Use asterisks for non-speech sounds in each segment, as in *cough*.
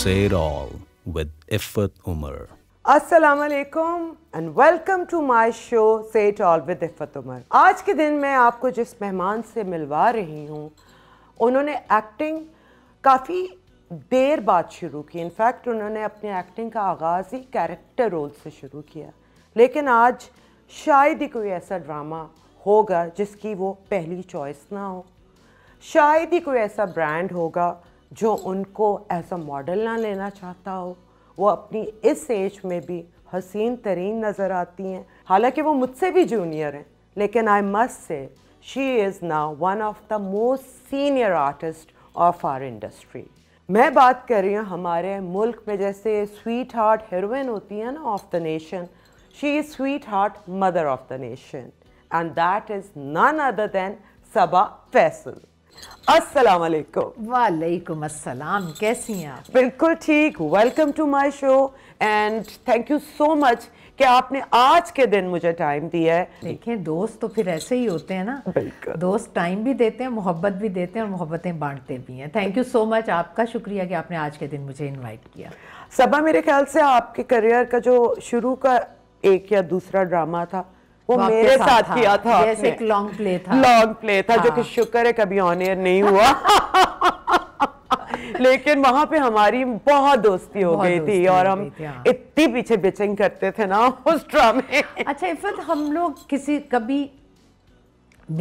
Say It All with Umar. And welcome to my show से with Iffat Umar आज के दिन मैं आपको जिस मेहमान से मिलवा रही हूँ उन्होंने एक्टिंग काफ़ी देर बाद शुरू की इनफैक्ट उन्होंने अपनी एक्टिंग का आगाज़ ही कैरेक्टर रोल से शुरू किया लेकिन आज शायद ही कोई ऐसा ड्रामा होगा जिसकी वो पहली चॉइस ना हो शायद ही कोई ऐसा ब्रांड होगा जो उनको एज अ मॉडल ना लेना चाहता हो वो अपनी इस एज में भी हसीन तरीन नज़र आती हैं हालांकि वो मुझसे भी जूनियर हैं लेकिन I must say she is ना one of the most senior artist of our industry मैं बात कर रही हूँ हमारे मुल्क में जैसे स्वीट हार्ट हीरोइन होती है ना of the nation she is sweetheart mother of the nation and that is none other than Saba Faisal अस्सलाम वालेकुम वालेकुम अस्सलाम कैसी हैं आप बिल्कुल ठीक welcome to my show and thank you so much कि आपने आज के दिन मुझे टाइम दिया है देखें दोस्त तो फिर ऐसे ही होते हैं ना बिल्कुल दोस्त टाइम भी देते हैं मोहब्बत भी देते हैं और मोहब्बतें बांटते भी हैं थैंक यू सो मच आपका शुक्रिया कि आपने आज के दिन मुझे इन्वाइट किया सबा मेरे ख्याल से आपके करियर का जो शुरू का एक या दूसरा ड्रामा था वो मेरे साथ, साथ किया था जैसे एक लॉन्ग प्ले था लॉन्ग प्ले था हाँ। जो कि हाँ। शुक्र है कभी ऑन एयर नहीं हुआ *laughs* लेकिन वहां पे हमारी बहुत दोस्ती हो गई थी और हम हाँ। इतनी पीछे बिचिंग करते थे ना उस ड्रामे अच्छा इफत हम लोग किसी कभी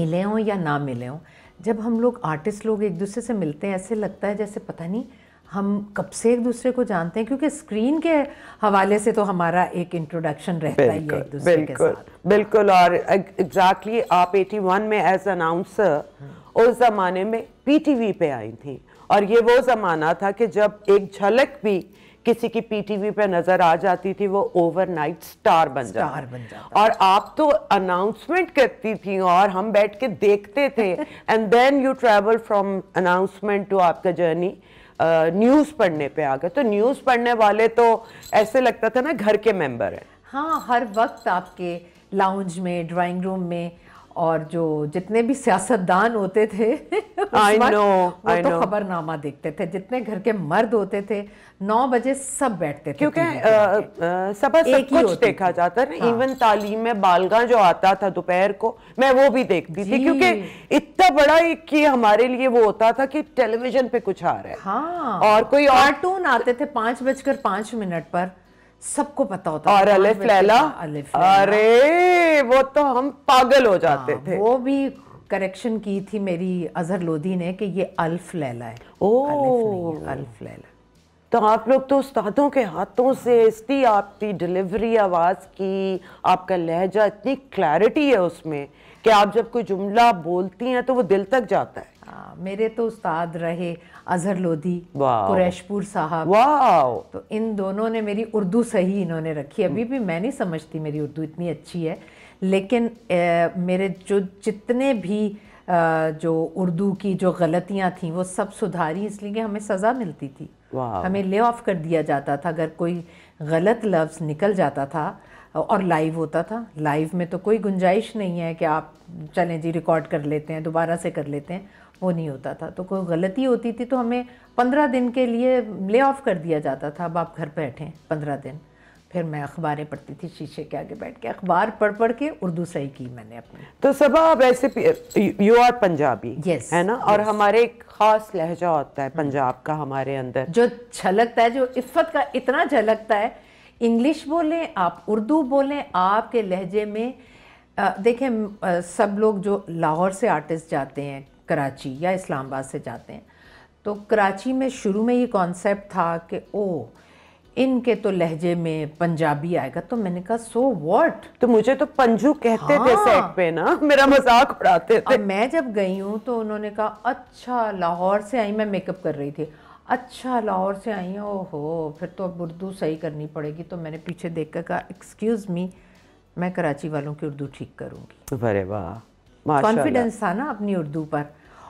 मिले हों या ना मिले हों जब हम लोग आर्टिस्ट लोग एक दूसरे से मिलते हैं ऐसे लगता है जैसे पता नहीं हम कब से एक दूसरे को जानते हैं क्योंकि स्क्रीन के हवाले से तो हमारा एक इंट्रोडक्शन रहता ही है एक दूसरे बिल्कुल, के साथ बिल्कुल और एग्जैक्टली exactly आप 81 में एज अनाउंसर उस ज़माने में पीटीवी पे आई थी और ये वो ज़माना था कि जब एक झलक भी किसी की पीटीवी पे नजर आ जाती थी वो ओवरनाइट स्टार बन स्टार बन जाता और आप तो अनाउंसमेंट करती थी और हम बैठ के देखते थे and then you travel from announcement to आपका जर्नी न्यूज़ पढ़ने पे आ गए तो न्यूज़ पढ़ने वाले तो ऐसे लगता था ना घर के मेंबर हैं हाँ हर वक्त आपके लाउंज में ड्राइंग रूम में और जो जितने भी सियासतदान होते थे I know, वो I तो खबरनामा देखते थे जितने घर के मर्द होते थे नौ बजे सब बैठते थे क्योंकि सब सब एक कुछ देखा जाता था हाँ। इवन तालीम में बालगा जो आता था दोपहर को मैं वो भी देखती थी क्योंकि इतना बड़ा एक कि हमारे लिए वो होता था कि टेलीविजन पे कुछ आ रहा है हाँ। और कोई कार्टून आते थे पांच बजकर पांच मिनट पर सबको पता होता और अलिफ लैला अरे वो तो हम पागल हो जाते हाँ, थे वो भी करेक्शन की थी मेरी अजहर लोधी ने कि ये अल्फ लैला है ओ अल्फ लैला तो आप लोग तो उस्तादों के हाथों से इसकी आपकी डिलीवरी आवाज़ की आपका लहजा इतनी क्लैरिटी है उसमें कि आप जब कोई जुमला बोलती हैं तो वो दिल तक जाता है मेरे तो उस्ताद रहे अजहर लोधी कुरैशपुर साहब तो इन दोनों ने मेरी उर्दू सही इन्होंने रखी अभी भी मैं नहीं समझती मेरी उर्दू इतनी अच्छी है लेकिन ए, मेरे जो जितने भी आ, जो उर्दू की जो गलतियाँ थी वो सब सुधारी इसलिए कि हमें सज़ा मिलती थी हमें ले ऑफ कर दिया जाता था अगर कोई गलत लफ्ज़ निकल जाता था और लाइव होता था लाइव में तो कोई गुंजाइश नहीं है कि आप चलें जी रिकॉर्ड कर लेते हैं दोबारा से कर लेते हैं वो नहीं होता था तो कोई गलती होती थी तो हमें पंद्रह दिन के लिए ले ऑफ कर दिया जाता था अब आप घर बैठें पंद्रह दिन फिर मैं अखबारें पढ़ती थी शीशे के आगे बैठ के अखबार पढ़ पढ़ के उर्दू सही की मैंने अपनी तो सबा आप ऐसे यू आर पंजाबी yes, है ना yes. और हमारे एक खास लहजा होता है पंजाब का हमारे अंदर जो झलकता है जो इफ़त का इतना झलकता है इंग्लिश बोलें आप उर्दू बोलें आपके लहजे में देखें सब लोग जो लाहौर से आर्टिस्ट जाते हैं कराची या इस्लामाबाद से जाते हैं तो कराची में शुरू में ये कॉन्सेप्ट था कि ओ इनके तो लहजे में पंजाबी आएगा तो मैंने कहा सो वॉट तो मुझे तो पंजू कहते हाँ। थे सेट पे ना मेरा मजाक उड़ाते थे मैं जब गई हूँ तो उन्होंने कहा अच्छा लाहौर से आई मैं मेकअप कर रही थी अच्छा लाहौर से आई हूँ ओहो फिर तो अब उर्दू सही करनी पड़ेगी तो मैंने पीछे देख कर कहा एक्सक्यूज़ मी मैं कराची वालों की उर्दू ठीक करूँगी अरे वाह कॉन्फिडेंस था ना अपनी उर्दू पर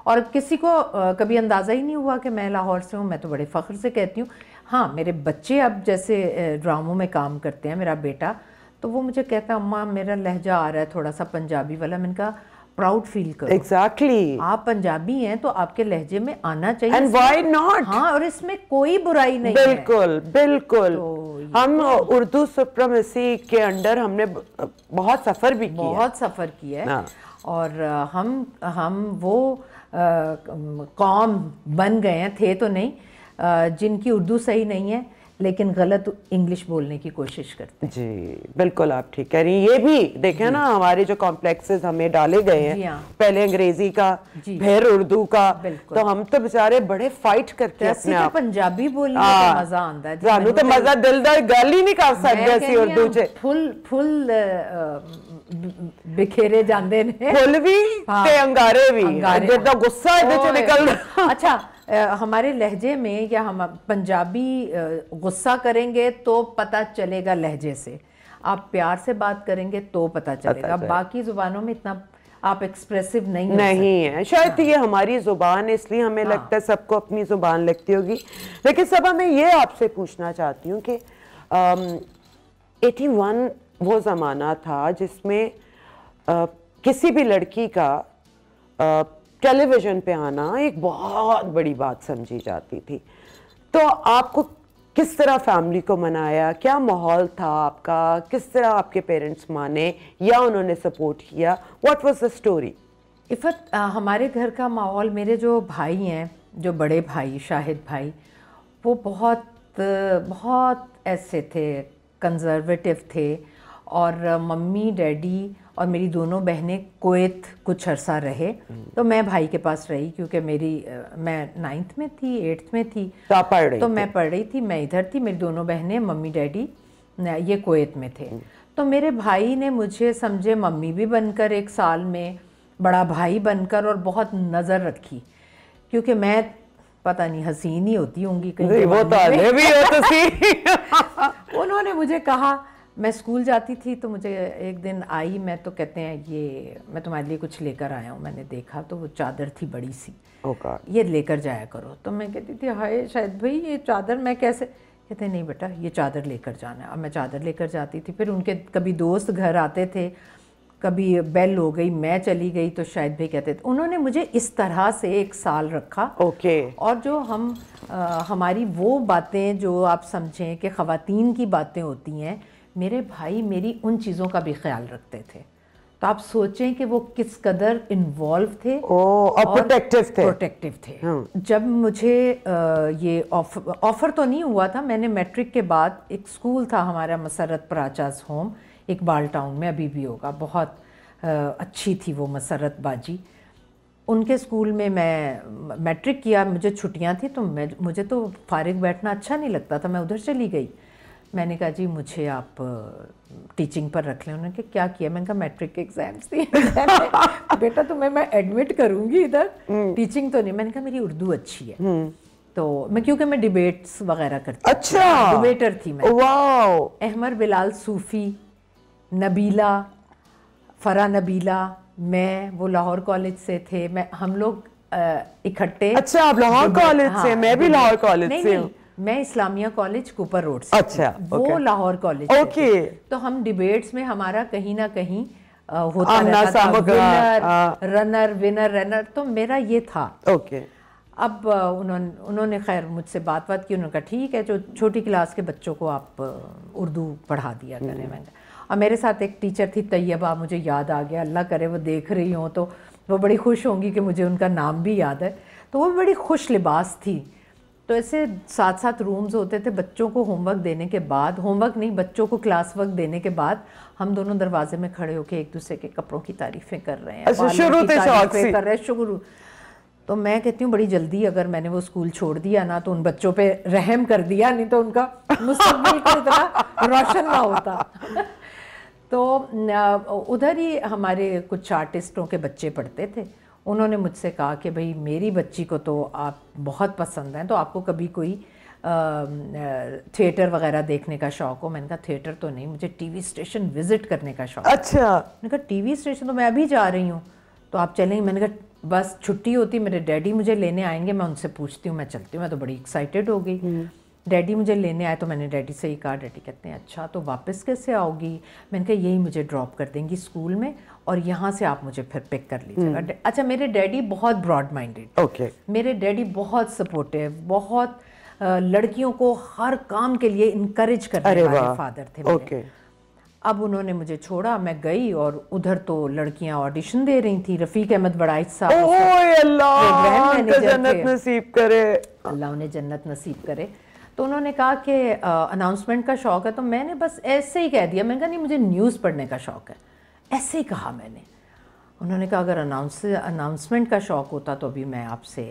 और किसी को कभी अंदाज़ा ही नहीं हुआ कि मैं लाहौर से हूँ मैं तो बड़े फ़ख्र से कहती हूँ हाँ मेरे बच्चे अब जैसे ड्रामों में काम करते हैं मेरा बेटा तो वो मुझे कहता है अम्मा मेरा लहजा आ रहा है थोड़ा सा पंजाबी वाला मैंने कहा प्राउड फील करो एग्जैक्टली exactly. आप पंजाबी हैं तो आपके लहजे में आना चाहिए एंड व्हाई नॉट हाँ और इसमें कोई बुराई नहीं बिल्कुल है। बिल्कुल तो हम तो उर्दू सुप्रमेसी के अंडर हमने बहुत सफर भी किया बहुत सफर किया है हाँ। और हम हम वो कौम बन गए हैं थे तो नहीं जिनकी उर्दू सही नहीं है लेकिन गलत इंग्लिश बोलने की कोशिश करते हैं जी बिल्कुल आप ठीक कह रही हैं ये भी देखें ना हमारे जो कॉम्प्लेक्सेस हमें डाले गए हैं हाँ। पहले अंग्रेजी का फिर उर्दू का तो हम तो बेचारे बड़े फाइट करते हैं तो अपने तो आप पंजाबी बोलने हाँ। का मजा आंदा है तो मजा दिल दा गल ही नहीं कर सकते उर्दू च फुल फुल बिखेरे जाते ਨੇ हाँ। अंगारे भी ਤੇ तो गुस्सा ਵੀ ਜਿੱਦਾਂ अच्छा, हमारे लहजे में या हम पंजाबी गुस्सा करेंगे तो पता चलेगा लहजे से आप प्यार से बात करेंगे तो पता चलेगा पता बाकी जुबानों में इतना आप एक्सप्रेसिव नहीं नहीं है शायद हाँ। ये हमारी जुबान है इसलिए हमें हाँ। लगता है सबको अपनी जुबान लगती होगी लेकिन सब मैं ये आपसे पूछना चाहती हूँ कि एटी वन वो ज़माना था जिसमें आ, किसी भी लड़की का टेलीविज़न पे आना एक बहुत बड़ी बात समझी जाती थी तो आपको किस तरह फैमिली को मनाया क्या माहौल था आपका किस तरह आपके पेरेंट्स माने या उन्होंने सपोर्ट किया what was the story Iffat हमारे घर का माहौल मेरे जो भाई हैं जो बड़े भाई शाहिद भाई वो बहुत बहुत ऐसे थे कंजर्वेटिव थे और मम्मी डैडी और मेरी दोनों बहनें कोत कुछ अरसा रहे हम्म। तो मैं भाई के पास रही क्योंकि मेरी मैं नाइन्थ में थी एट्थ में थी तो आप पढ़ रही तो मैं पढ़ रही थी मैं इधर थी मेरी दोनों बहनें मम्मी डैडी ये कोत में थे हम्म। तो मेरे भाई ने मुझे समझे मम्मी भी बनकर एक साल में बड़ा भाई बनकर और बहुत नज़र रखी क्योंकि मैं पता नहीं हसीन ही होती होंगी कहीं वो तो भी *laughs* उन्होंने मुझे कहा मैं स्कूल जाती थी तो मुझे एक दिन आई मैं तो कहते हैं ये मैं तुम्हारे लिए कुछ लेकर आया हूँ मैंने देखा तो वो चादर थी बड़ी सी okay. Oh ये लेकर जाया करो तो मैं कहती थी हाय शायद भाई ये चादर मैं कैसे कहते नहीं बेटा ये चादर लेकर जाना अब मैं चादर लेकर जाती थी फिर उनके कभी दोस्त घर आते थे कभी बेल हो गई मैं चली गई तो शायद भी कहते थे उन्होंने मुझे इस तरह से एक साल रखा ओके okay. और जो हम आ, हमारी वो बातें जो आप समझें कि ख़वातीन की बातें होती हैं मेरे भाई मेरी उन चीज़ों का भी ख्याल रखते थे तो आप सोचें कि वो किस कदर इन्वॉल्व थे ओ, और प्रोटेक्टिव थे प्रोटेक्टिव थे हम्म। जब मुझे ये ऑफर ऑफर तो नहीं हुआ था मैंने मैट्रिक के बाद एक स्कूल था हमारा मसरत प्राचाज होम एक बाल टाउन में अभी भी होगा बहुत अच्छी थी वो मसरत बाजी उनके स्कूल में मैं मैट्रिक किया मुझे छुट्टियां थी तो मैं मुझे तो फारिग बैठना अच्छा नहीं लगता था मैं उधर चली गई मैंने कहा जी मुझे आप टीचिंग पर रख लें उन्होंने कहा क्या किया मैंने कहा मैट्रिक के एग्जाम्स दिए *laughs* बेटा तुम्हें मैं एडमिट करूँगी इधर टीचिंग हम्म। तो नहीं मैंने कहा मेरी उर्दू अच्छी है हम्म। तो मैं क्योंकि मैं डिबेट्स वगैरह करती अच्छा डिबेटर थी मैं वाओ अहमर बिलाल सूफ़ी नबीला फरा नबीला मैं वो लाहौर कॉलेज से थे मैं हम लोग इकट्ठे अच्छा आप लाहौर कॉलेज से हाँ, मैं भी लाहौर कॉलेज से हूँ मैं इस्लामिया कॉलेज कुपर रोड से अच्छा वो लाहौर कॉलेज ओके तो हम डिबेट्स में हमारा कहीं ना कहीं होता रहता था विनर रनर विनर रनर तो मेरा ये था ओके अब उन्होंने उन्होंने खैर मुझसे बात बात की उन्होंने कहा ठीक है जो छोटी क्लास के बच्चों को आप उर्दू पढ़ा दिया हम्म। करें मैंने और मेरे साथ एक टीचर थी तैयबा मुझे याद आ गया अल्लाह करे वो देख रही हूँ तो वो बड़ी खुश होंगी कि मुझे उनका नाम भी याद है तो वो बड़ी खुश लिबास थी तो ऐसे साथ साथ रूम्स होते थे बच्चों को होमवर्क देने के बाद होमवर्क नहीं बच्चों को क्लास वर्क देने के बाद हम दोनों दरवाजे में खड़े होकर एक दूसरे के कपड़ों की तारीफें कर रहे हैं अच्छा, शुरू कर रहे हैं शुरू तो मैं कहती हूँ बड़ी जल्दी अगर मैंने वो स्कूल छोड़ दिया ना तो उन बच्चों पे रहम कर दिया नहीं तो उनका इतना रोशन ना होता *laughs* तो उधर ही हमारे कुछ आर्टिस्टों के बच्चे पढ़ते थे उन्होंने मुझसे कहा कि भाई मेरी बच्ची को तो आप बहुत पसंद हैं तो आपको कभी कोई थिएटर वगैरह देखने का शौक हो मैंने कहा थिएटर तो नहीं मुझे टीवी स्टेशन विजिट करने का शौक अच्छा मैंने कहा टीवी स्टेशन तो मैं अभी जा रही हूँ तो आप चलेंगे मैंने कहा बस छुट्टी होती मेरे डैडी मुझे लेने आएंगे मैं उनसे पूछती हूँ मैं चलती हूँ मैं तो बड़ी एक्साइटेड हो गई हम्म। डैडी मुझे लेने आए तो मैंने डैडी से ही कहा डैडी कहते हैं अच्छा तो वापस कैसे आओगी मैंने कहा यही मुझे ड्रॉप कर देंगी स्कूल में और यहाँ से आप मुझे फिर पिक कर लीजिएगा हम्म। अच्छा मेरे डैडी बहुत ब्रॉड माइंडेड ओके मेरे डैडी बहुत सपोर्टिव बहुत लड़कियों को हर काम के लिए इनक्रेज करने वाले फादर थे ओके अब उन्होंने मुझे छोड़ा मैं गई और उधर तो लड़कियां ऑडिशन दे रही थी रफीक अहमद बड़ा साहब ओए अल्लाह जन्नत नसीब करे अल्लाह उन्हें जन्नत नसीब करे तो उन्होंने कहा कि अनाउंसमेंट का शौक़ है तो मैंने बस ऐसे ही कह दिया मैंने कहा नहीं मुझे न्यूज़ पढ़ने का शौक़ है ऐसे ही कहा मैंने उन्होंने कहा अगर अनाउंस अनाउंसमेंट का शौक़ होता तो अभी मैं आपसे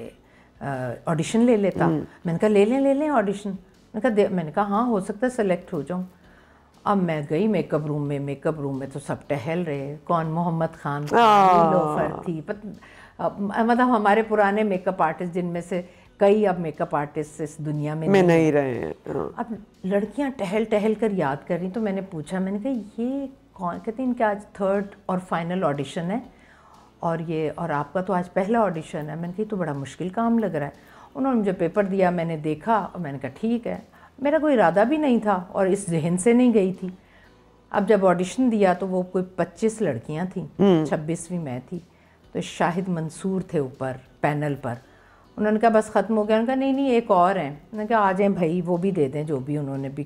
ऑडिशन ले लेता हम्म। मैंने कहा ले लें ले लें ऑडिशन मैंने कहा मैंने कहा हाँ हो सकता है सेलेक्ट हो जाऊँ अब मैं गई मेकअप रूम में मेकअप रूम में तो सब टहल रहे कौन मोहम्मद खान थी मतलब हमारे पुराने मेकअप आर्टिस्ट जिनमें से कई अब मेकअप आर्टिस्ट इस दुनिया में, नहीं, नहीं रहे हैं हाँ। अब लड़कियां टहल टहल कर याद कर रही तो मैंने पूछा मैंने कहा ये कौन कहते हैं इनके आज थर्ड और फाइनल ऑडिशन है और ये और आपका तो आज पहला ऑडिशन है मैंने कहा तो बड़ा मुश्किल काम लग रहा है उन्होंने मुझे पेपर दिया मैंने देखा और मैंने कहा ठीक है मेरा कोई इरादा भी नहीं था और इस जहन से नहीं गई थी अब जब ऑडिशन दिया तो वो कोई पच्चीस लड़कियाँ थीं हम्म। छब्बीसवीं मैं थी तो शाहिद मंसूर थे ऊपर पैनल पर उन्होंने कहा बस ख़त्म हो गया उनका नहीं नहीं एक और है उन्होंने कहा आ जाए भाई वो भी दे दें जो भी उन्होंने भी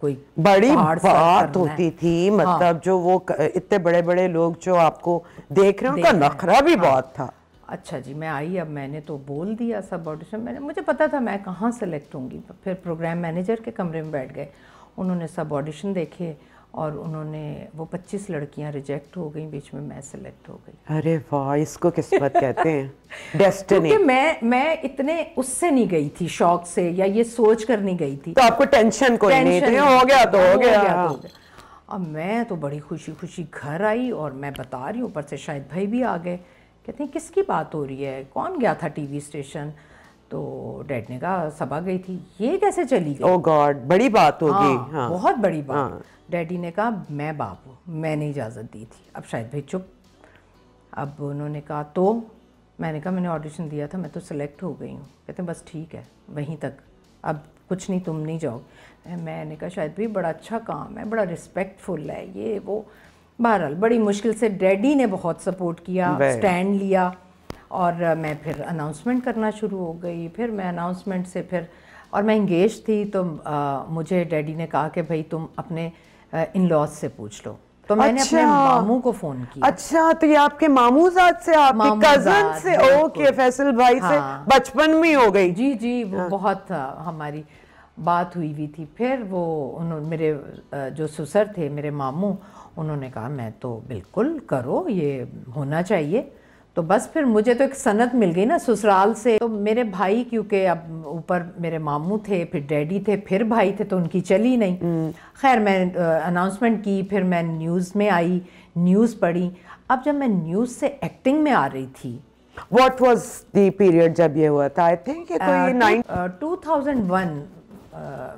कोई बड़ी बात होती थी मतलब हाँ। जो वो इतने बड़े बड़े लोग जो आपको देख रहे हैं उनका नखरा भी हाँ। बहुत था अच्छा जी मैं आई अब मैंने तो बोल दिया सब ऑडिशन मैंने मुझे पता था मैं कहाँ सेलेक्ट होंगी फिर प्रोग्राम मैनेजर के कमरे में बैठ गए उन्होंने सब ऑडिशन देखे और उन्होंने वो 25 लड़कियां रिजेक्ट हो गई बीच में मैं सिलेक्ट हो गई अरे वाह इसको किस्मत कहते हैं डेस्टिनी *laughs* क्योंकि मैं मैं इतने उससे नहीं गई थी शौक से या ये सोच कर नहीं गई थी तो आपको टेंशन कोई टेंशन नहीं थी हो गया तो हो गया, गया, तो हो गया। अब मैं तो बड़ी खुशी खुशी घर आई और मैं बता रही हूँ ऊपर से शायद भाई भी आ गए कहते हैं किसकी बात हो रही है कौन गया था टीवी स्टेशन तो डैड ने कहा सभा गई थी ये कैसे चली गई ओह oh गॉड बड़ी बात होगी हाँ, हाँ, बहुत बड़ी बात हाँ. डैडी ने कहा मैं बाप हूँ मैंने इजाज़त दी थी अब शायद भाई चुप अब उन्होंने कहा तो मैंने कहा मैंने ऑडिशन दिया था मैं तो सिलेक्ट हो गई हूँ कहते बस ठीक है वहीं तक अब कुछ नहीं तुम नहीं जाओ मैंने कहा शायद भी बड़ा अच्छा काम है बड़ा रिस्पेक्टफुल है ये वो बहरहाल बड़ी मुश्किल से डैडी ने बहुत सपोर्ट किया स्टैंड लिया और मैं फिर अनाउंसमेंट करना शुरू हो गई फिर मैं अनाउंसमेंट से फिर और मैं इंगेज थी तो आ, मुझे डैडी ने कहा कि भाई तुम अपने इन लॉज से पूछ लो तो मैंने अच्छा, अपने मामू को फोन किया अच्छा तो ये आपके मामूजाद से आपके कजन से ओके फैसल भाई हाँ, से बचपन में हो गई जी जी वो हाँ, बहुत हमारी बात हुई हुई थी फिर वो उन्होंने मेरे जो ससुर थे मेरे मामू उन्होंने कहा मैं तो बिल्कुल करो ये होना चाहिए तो बस फिर मुझे तो एक सनत मिल गई ना ससुराल से तो मेरे भाई क्योंकि अब ऊपर मेरे मामू थे फिर डैडी थे फिर भाई थे तो उनकी चली नहीं हम्म। खैर मैं अनाउंसमेंट की फिर मैं न्यूज़ में आई न्यूज़ पढ़ी अब जब मैं न्यूज़ से एक्टिंग में आ रही थी वॉट वॉज दी पीरियड जब ये हुआ था I think two thousand one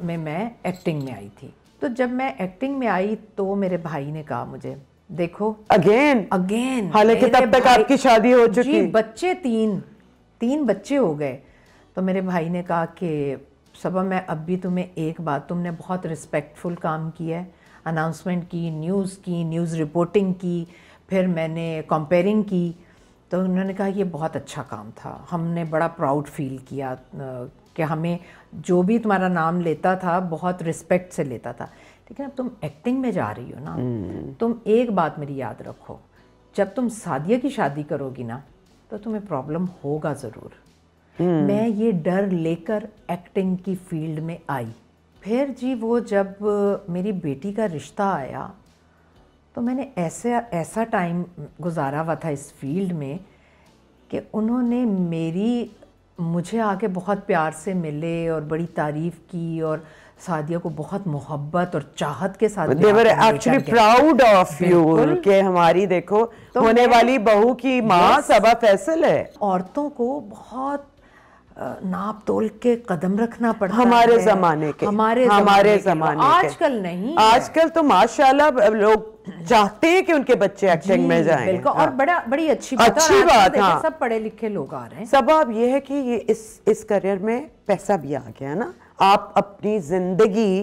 में मैं एक्टिंग में आई थी तो जब मैं एक्टिंग में आई तो मेरे भाई ने कहा मुझे देखो अगेन अगेन हालांकि तब तक आपकी शादी हो चुकी बच्चे तीन तीन बच्चे हो गए तो मेरे भाई ने कहा कि सबा मैं अब भी तुम्हें एक बात तुमने बहुत रिस्पेक्टफुल काम किया है अनाउंसमेंट की न्यूज़ की न्यूज़ रिपोर्टिंग की फिर मैंने कंपेयरिंग की तो उन्होंने कहा ये बहुत अच्छा काम था हमने बड़ा प्राउड फील किया कि हमें जो भी तुम्हारा नाम लेता था बहुत रिस्पेक्ट से लेता था लेकिन अब तुम एक्टिंग में जा रही हो ना हम्म। तुम एक बात मेरी याद रखो जब तुम सादिया की शादी करोगी ना तो तुम्हें प्रॉब्लम होगा ज़रूर हम्म। मैं ये डर लेकर एक्टिंग की फील्ड में आई फिर जी वो जब मेरी बेटी का रिश्ता आया तो मैंने ऐसे ऐसा टाइम गुजारा हुआ था इस फील्ड में कि उन्होंने मेरी मुझे आके बहुत प्यार से मिले और बड़ी तारीफ़ की और सादिया को बहुत मोहब्बत और चाहत के साथ एक्चुअली प्राउड ऑफ यू के हमारी देखो तो होने वाली बहू की माँ सबा फैसल है औरतों को बहुत नाप तोल के कदम रखना पड़ता हमारे है। जमाने के हमारे हमारे जमाने, के आजकल नहीं आजकल तो माशाल्लाह लोग चाहते हैं कि उनके बच्चे एक्टिंग में जाएं बिल्कुल और हाँ। बड़ा बड़ी अच्छी बात अच्छी बात हाँ सब पढ़े लिखे लोग आ रहे हैं सब अब ये है कि ये इस इस करियर में पैसा भी आ गया ना आप अपनी जिंदगी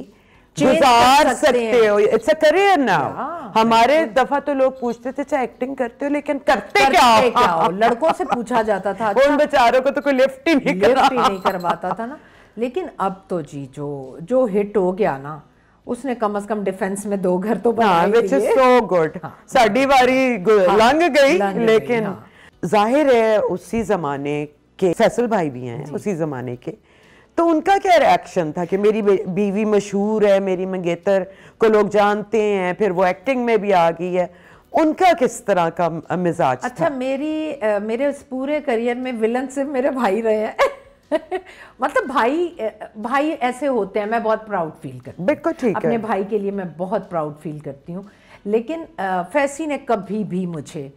गुजार सकते हो इट्स अ करियर नाउ हमारे दफा तो लोग पूछते थे चाहे एक्टिंग करते हो लेकिन करते, करते क्या, क्या हो लड़कों से पूछा जाता था *laughs* उन अच्छा, बेचारों को तो कोई लिफ्ट ही नहीं लिफ्ट ही नहीं करवाता था ना लेकिन अब तो जी जो जो हिट हो गया ना उसने कम से कम डिफेंस में दो घर तो हाँ, बनाए विच इज सो गुड साड़ी वारी हाँ, लंग गई लेकिन हाँ। जाहिर है उसी जमाने के फैसल भाई भी हैं उसी जमाने के तो उनका क्या रिएक्शन था कि मेरी बीवी मशहूर है मेरी मंगेतर को लोग जानते हैं फिर वो एक्टिंग में भी आ गई है उनका किस तरह का मिजाज अच्छा था? मेरी आ, मेरे उस पूरे करियर में विलन सिर्फ मेरे भाई रहे हैं *laughs* मतलब भाई भाई ऐसे होते हैं मैं बहुत प्राउड फील करती बिल्कुल ठीक अपने भाई के लिए मैं बहुत प्राउड फील करती हूँ लेकिन फैसी ने कभी भी मुझे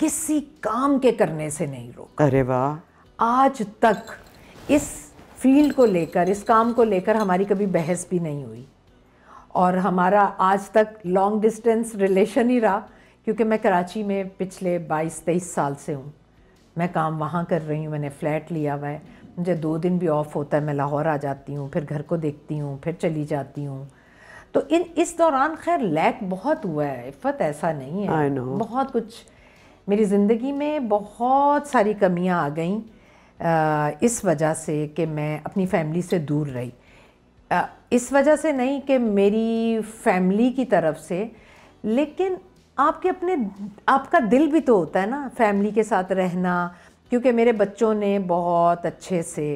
किसी काम के करने से नहीं रोका अरे वाह आज तक इस फील्ड को लेकर इस काम को लेकर हमारी कभी बहस भी नहीं हुई और हमारा आज तक लॉन्ग डिस्टेंस रिलेशन ही रहा क्योंकि मैं कराची में पिछले 22-23 साल से हूँ मैं काम वहाँ कर रही हूँ मैंने फ़्लैट लिया हुआ है मुझे दो दिन भी ऑफ होता है मैं लाहौर आ जाती हूँ फिर घर को देखती हूँ फिर चली जाती हूँ तो इन इस दौरान खैर लैक बहुत हुआ है इफ़त ऐसा नहीं है बहुत कुछ मेरी ज़िंदगी में बहुत सारी कमियाँ आ गईं इस वजह से कि मैं अपनी फैमिली से दूर रही इस वजह से नहीं कि मेरी फैमिली की तरफ से लेकिन आपके अपने आपका दिल भी तो होता है ना फैमिली के साथ रहना क्योंकि मेरे बच्चों ने बहुत अच्छे से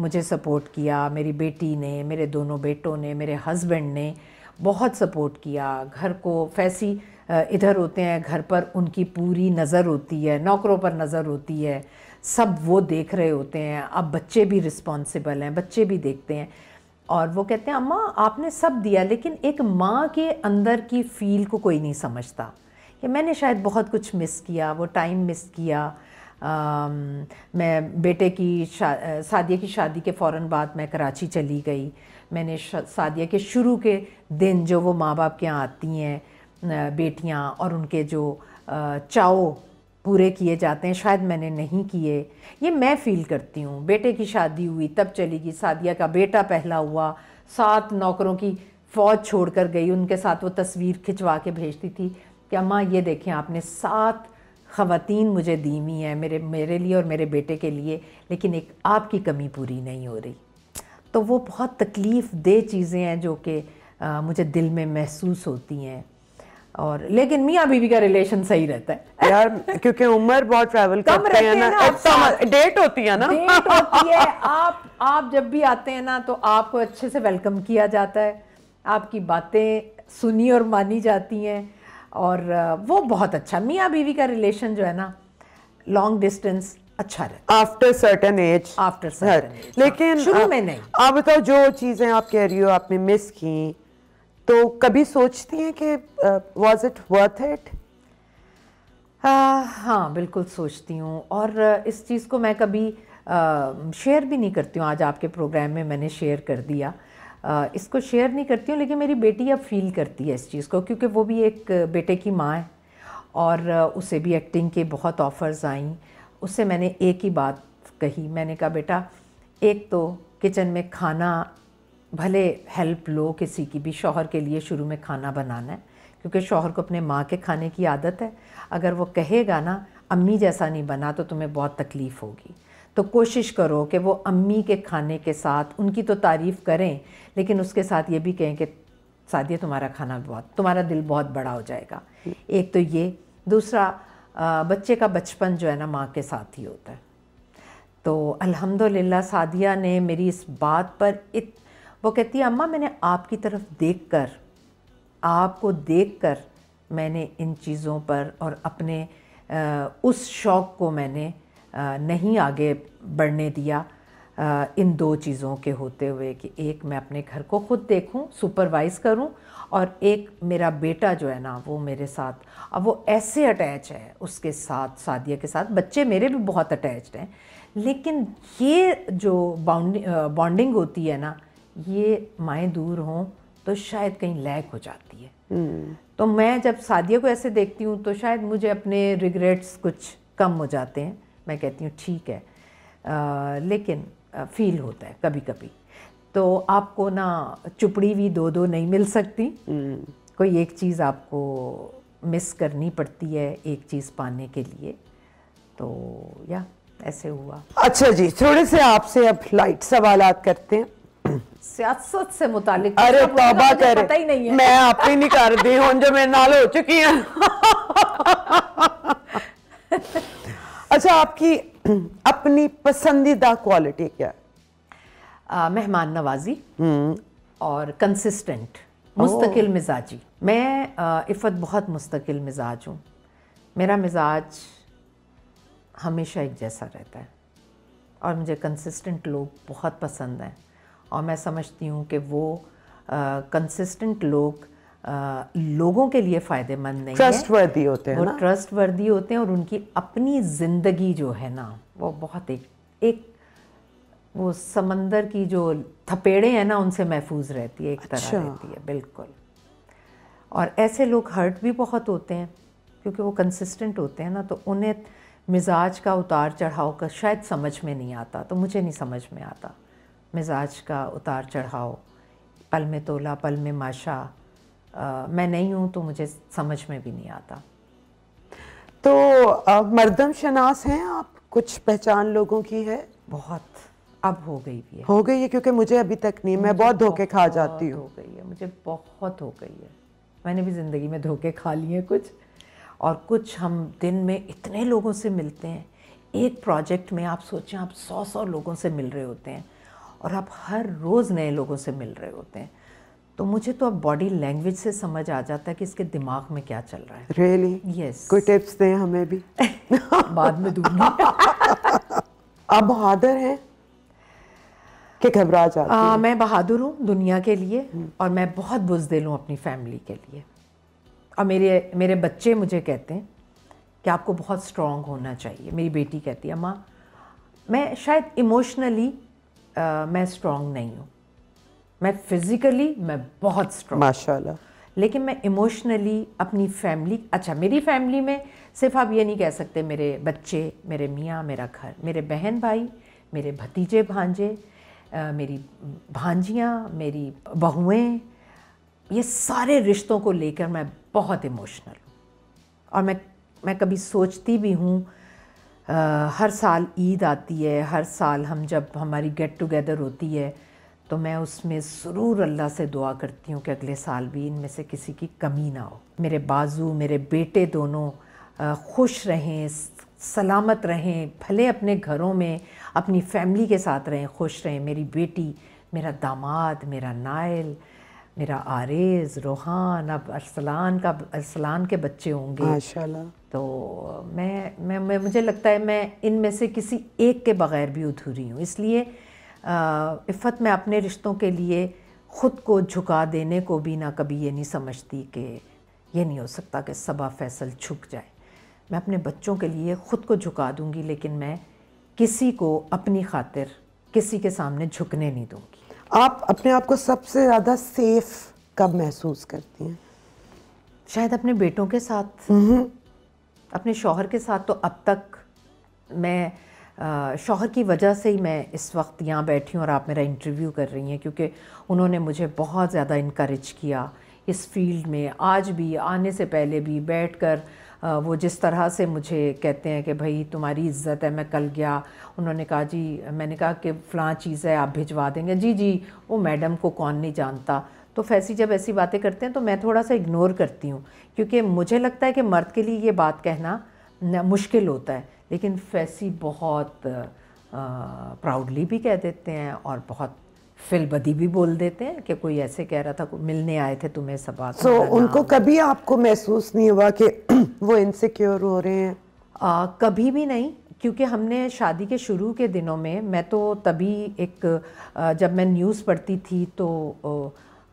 मुझे सपोर्ट किया मेरी बेटी ने मेरे दोनों बेटों ने मेरे हस्बैंड ने बहुत सपोर्ट किया घर को फैसी इधर होते हैं घर पर उनकी पूरी नज़र होती है नौकरों पर नज़र होती है सब वो देख रहे होते हैं अब बच्चे भी रिस्पॉन्सिबल हैं बच्चे भी देखते हैं और वो कहते हैं अम्मा आपने सब दिया लेकिन एक माँ के अंदर की फ़ील को कोई नहीं समझता कि मैंने शायद बहुत कुछ मिस किया वो टाइम मिस किया आ, मैं बेटे की शा सादिया की शादी के फ़ौर बाद मैं कराची चली गई मैंने सादिया के शुरू के दिन जो वो माँ बाप के यहाँ आती हैं बेटियाँ और उनके जो चाओ पूरे किए जाते हैं शायद मैंने नहीं किए ये मैं फील करती हूँ बेटे की शादी हुई तब चली गई सादिया का बेटा पहला हुआ सात नौकरों की फ़ौज छोड़ कर गई उनके साथ वो तस्वीर खिंचवा के भेजती थी कि अम्मा ये देखें आपने सात ख़वातीन मुझे दी हुई हैं मेरे मेरे लिए और मेरे बेटे के लिए लेकिन एक आपकी कमी पूरी नहीं हो रही तो वो बहुत तकलीफ़ दे चीज़ें हैं जो कि मुझे दिल में महसूस होती हैं और लेकिन मियाँ बीवी का रिलेशन सही रहता है यार क्योंकि उम्र बहुत ट्रैवल कम करते हैं ना, ना डेट होती है ना डेट होती है आप आप जब भी आते हैं ना तो आपको अच्छे से वेलकम किया जाता है आपकी बातें सुनी और मानी जाती हैं और वो बहुत अच्छा मियाँ बीवी का रिलेशन जो है ना लॉन्ग डिस्टेंस अच्छा रहता after certain age after certain लेकिन शुरू में नहीं आप बताओ तो जो चीज़ें आप कह रही हो आपने मिस की तो कभी सोचती हैं कि वॉज इट वर्थ इट हाँ बिल्कुल सोचती हूँ और इस चीज़ को मैं कभी शेयर भी नहीं करती हूँ आज आपके प्रोग्राम में मैंने शेयर कर दिया आ, इसको शेयर नहीं करती हूँ लेकिन मेरी बेटी अब फील करती है इस चीज़ को क्योंकि वो भी एक बेटे की माँ है और उसे भी एक्टिंग के बहुत ऑफ़र्स आई उससे मैंने एक ही बात कही मैंने कहा बेटा एक तो किचन में खाना भले हेल्प लो किसी की भी शोहर के लिए शुरू में खाना बनाना है क्योंकि शोहर को अपने माँ के खाने की आदत है अगर वो कहेगा ना अम्मी जैसा नहीं बना तो तुम्हें बहुत तकलीफ़ होगी तो कोशिश करो कि वो अम्मी के खाने के साथ उनकी तो तारीफ़ करें लेकिन उसके साथ ये भी कहें कि सादिया तुम्हारा खाना बहुत तुम्हारा दिल बहुत बड़ा हो जाएगा एक तो ये दूसरा बच्चे का बचपन जो है ना माँ के साथ ही होता है तो अल्हम्दुलिल्लाह सादिया ने मेरी इस बात पर इत वो कहती है अम्मा मैंने आपकी तरफ देख कर आपको देख कर मैंने इन चीज़ों पर और अपने उस शौक़ को मैंने नहीं आगे बढ़ने दिया इन दो चीज़ों के होते हुए कि एक मैं अपने घर को ख़ुद देखूं सुपरवाइज़ करूं और एक मेरा बेटा जो है ना वो मेरे साथ अब वो ऐसे अटैच है उसके साथ सादिया के साथ बच्चे मेरे भी बहुत अटैच हैं लेकिन ये जो बॉन्डिंग होती है ना ये माएँ दूर हों तो शायद कहीं लैक हो जाती है हम्म। तो मैं जब सादिया को ऐसे देखती हूँ तो शायद मुझे अपने रिग्रेट्स कुछ कम हो जाते हैं मैं कहती हूँ ठीक है आ, लेकिन आ, फील होता है कभी कभी तो आपको ना चुपड़ी भी दो दो नहीं मिल सकती हम्म। कोई एक चीज़ आपको मिस करनी पड़ती है एक चीज़ पाने के लिए तो या ऐसे हुआ अच्छा जी थोड़े से आपसे अब लाइट सवाल करते हैं ਸਿਆਸਤ ਸੇ ਮੁਤਾਲਿਕ ਅਰੇ ਤੌਬਾ ਕਰ नहीं है मैं आप ही नहीं कर दी हूं जो मेरे नाल हो चुकी ਹੈ अच्छा आपकी अपनी पसंदीदा क्वालिटी क्या है मेहमान नवाजी हम्म। और कंसिस्टेंट मुस्तकिल मिजाजी मैं इफ़त बहुत मुस्तकिल मिजाज हूँ मेरा मिजाज हमेशा एक जैसा रहता है और मुझे कंसिस्टेंट लोग बहुत पसंद हैं और मैं समझती हूँ कि वो कंसिस्टेंट लोग आ, लोगों के लिए फ़ायदेमंद नहीं ट्रस्ट वर्दी होते हैं वो ट्रस्ट वर्दी होते हैं और उनकी अपनी ज़िंदगी जो है ना वो बहुत एक एक वो समंदर की जो थपेड़े हैं ना उनसे महफूज रहती है एक अच्छा। तरह रहती है बिल्कुल और ऐसे लोग हर्ट भी बहुत होते हैं क्योंकि वो कंसिस्टेंट होते हैं ना तो उन्हें मिजाज का उतार चढ़ाव का शायद समझ में नहीं आता तो मुझे नहीं समझ में आता मिजाज का उतार चढ़ाव पल में तोला पल में माशा आ, मैं नहीं हूँ तो मुझे समझ में भी नहीं आता तो मरदम शनास हैं आप कुछ पहचान लोगों की है बहुत अब हो गई भी है हो गई है क्योंकि मुझे अभी तक नहीं मैं बहुत धोखे खा जाती हूँ हो गई है मुझे बहुत हो गई है मैंने भी ज़िंदगी में धोखे खा लिए कुछ और कुछ हम दिन में इतने लोगों से मिलते हैं एक प्रोजेक्ट में आप सोचें आप सौ सौ लोगों से मिल रहे होते हैं और आप हर रोज़ नए लोगों से मिल रहे होते हैं तो मुझे तो अब बॉडी लैंग्वेज से समझ आ जाता है कि इसके दिमाग में क्या चल रहा है रियली really? Yes yes. कोई टिप्स दें हमें भी *laughs* बाद में दूंगी *laughs* आप बहादुर हैं कि घबरा जाती आ, मैं बहादुर हूँ दुनिया के लिए हम्म। और मैं बहुत बुजदिल हूँ अपनी फैमिली के लिए और मेरे मेरे बच्चे मुझे कहते हैं कि आपको बहुत स्ट्रांग होना चाहिए मेरी बेटी कहती है अम्मा मैं शायद इमोशनली आ, मैं स्ट्रांग नहीं हूँ मैं फिज़िकली मैं बहुत स्ट्रांग माशाल्लाह लेकिन मैं इमोशनली अपनी फैमिली अच्छा मेरी फैमिली में सिर्फ आप ये नहीं कह सकते मेरे बच्चे मेरे मियाँ मेरा घर मेरे बहन भाई मेरे भतीजे भांजे आ, मेरी भांजियाँ मेरी बहुएँ ये सारे रिश्तों को लेकर मैं बहुत इमोशनल हूँ और मैं मैं कभी सोचती भी हूँ हर साल ईद आती है हर साल हम जब हमारी गेट टुगेदर होती है तो मैं उसमें ज़रूर अल्लाह से दुआ करती हूँ कि अगले साल भी इनमें से किसी की कमी ना हो मेरे बाजू मेरे बेटे दोनों खुश रहें सलामत रहें भले अपने घरों में अपनी फैमिली के साथ रहें खुश रहें मेरी बेटी मेरा दामाद मेरा नायल मेरा आरेज रूहान अब अरसलान का अरसलान के बच्चे होंगे माशाल्लाह तो मैं, मैं मैं मुझे लगता है मैं इनमें से किसी एक के बग़ैर भी अधूरी हूँ इसलिए इफ़त मैं अपने रिश्तों के लिए ख़ुद को झुका देने को भी ना कभी ये नहीं समझती कि ये नहीं हो सकता कि सबा फैसल झुक जाए मैं अपने बच्चों के लिए ख़ुद को झुका दूँगी लेकिन मैं किसी को अपनी खातिर किसी के सामने झुकने नहीं दूँगी आप अपने आप को सबसे ज़्यादा सेफ कब महसूस करती हैं शायद अपने बेटों के साथ अपने शोहर के साथ तो अब तक मैं शौहर शोहर की वजह से ही मैं इस वक्त यहाँ बैठी हूँ और आप मेरा इंटरव्यू कर रही हैं क्योंकि उन्होंने मुझे बहुत ज़्यादा इनक्रेज किया इस फील्ड में आज भी आने से पहले भी बैठ कर वो जिस तरह से मुझे कहते हैं कि भाई तुम्हारी इज्जत है मैं कल गया उन्होंने कहा जी मैंने कहा कि फ़लाँ चीज़ है आप भिजवा देंगे जी जी वो मैडम को कौन नहीं जानता तो फैसी जब ऐसी बातें करते हैं तो मैं थोड़ा सा इग्नोर करती हूँ क्योंकि मुझे लगता है कि मर्द के लिए ये बात कहना मुश्किल होता है लेकिन फैसी बहुत प्राउडली भी कह देते हैं और बहुत फिलबदी भी बोल देते हैं कि कोई ऐसे कह रहा था मिलने आए थे तुम्हें सबाक सो so, उनको कभी आपको महसूस नहीं हुआ कि *clears throat* वो इनसिक्योर हो रहे हैं आ, कभी भी नहीं क्योंकि हमने शादी के शुरू के दिनों में मैं तो तभी एक जब मैं न्यूज़ पढ़ती थी तो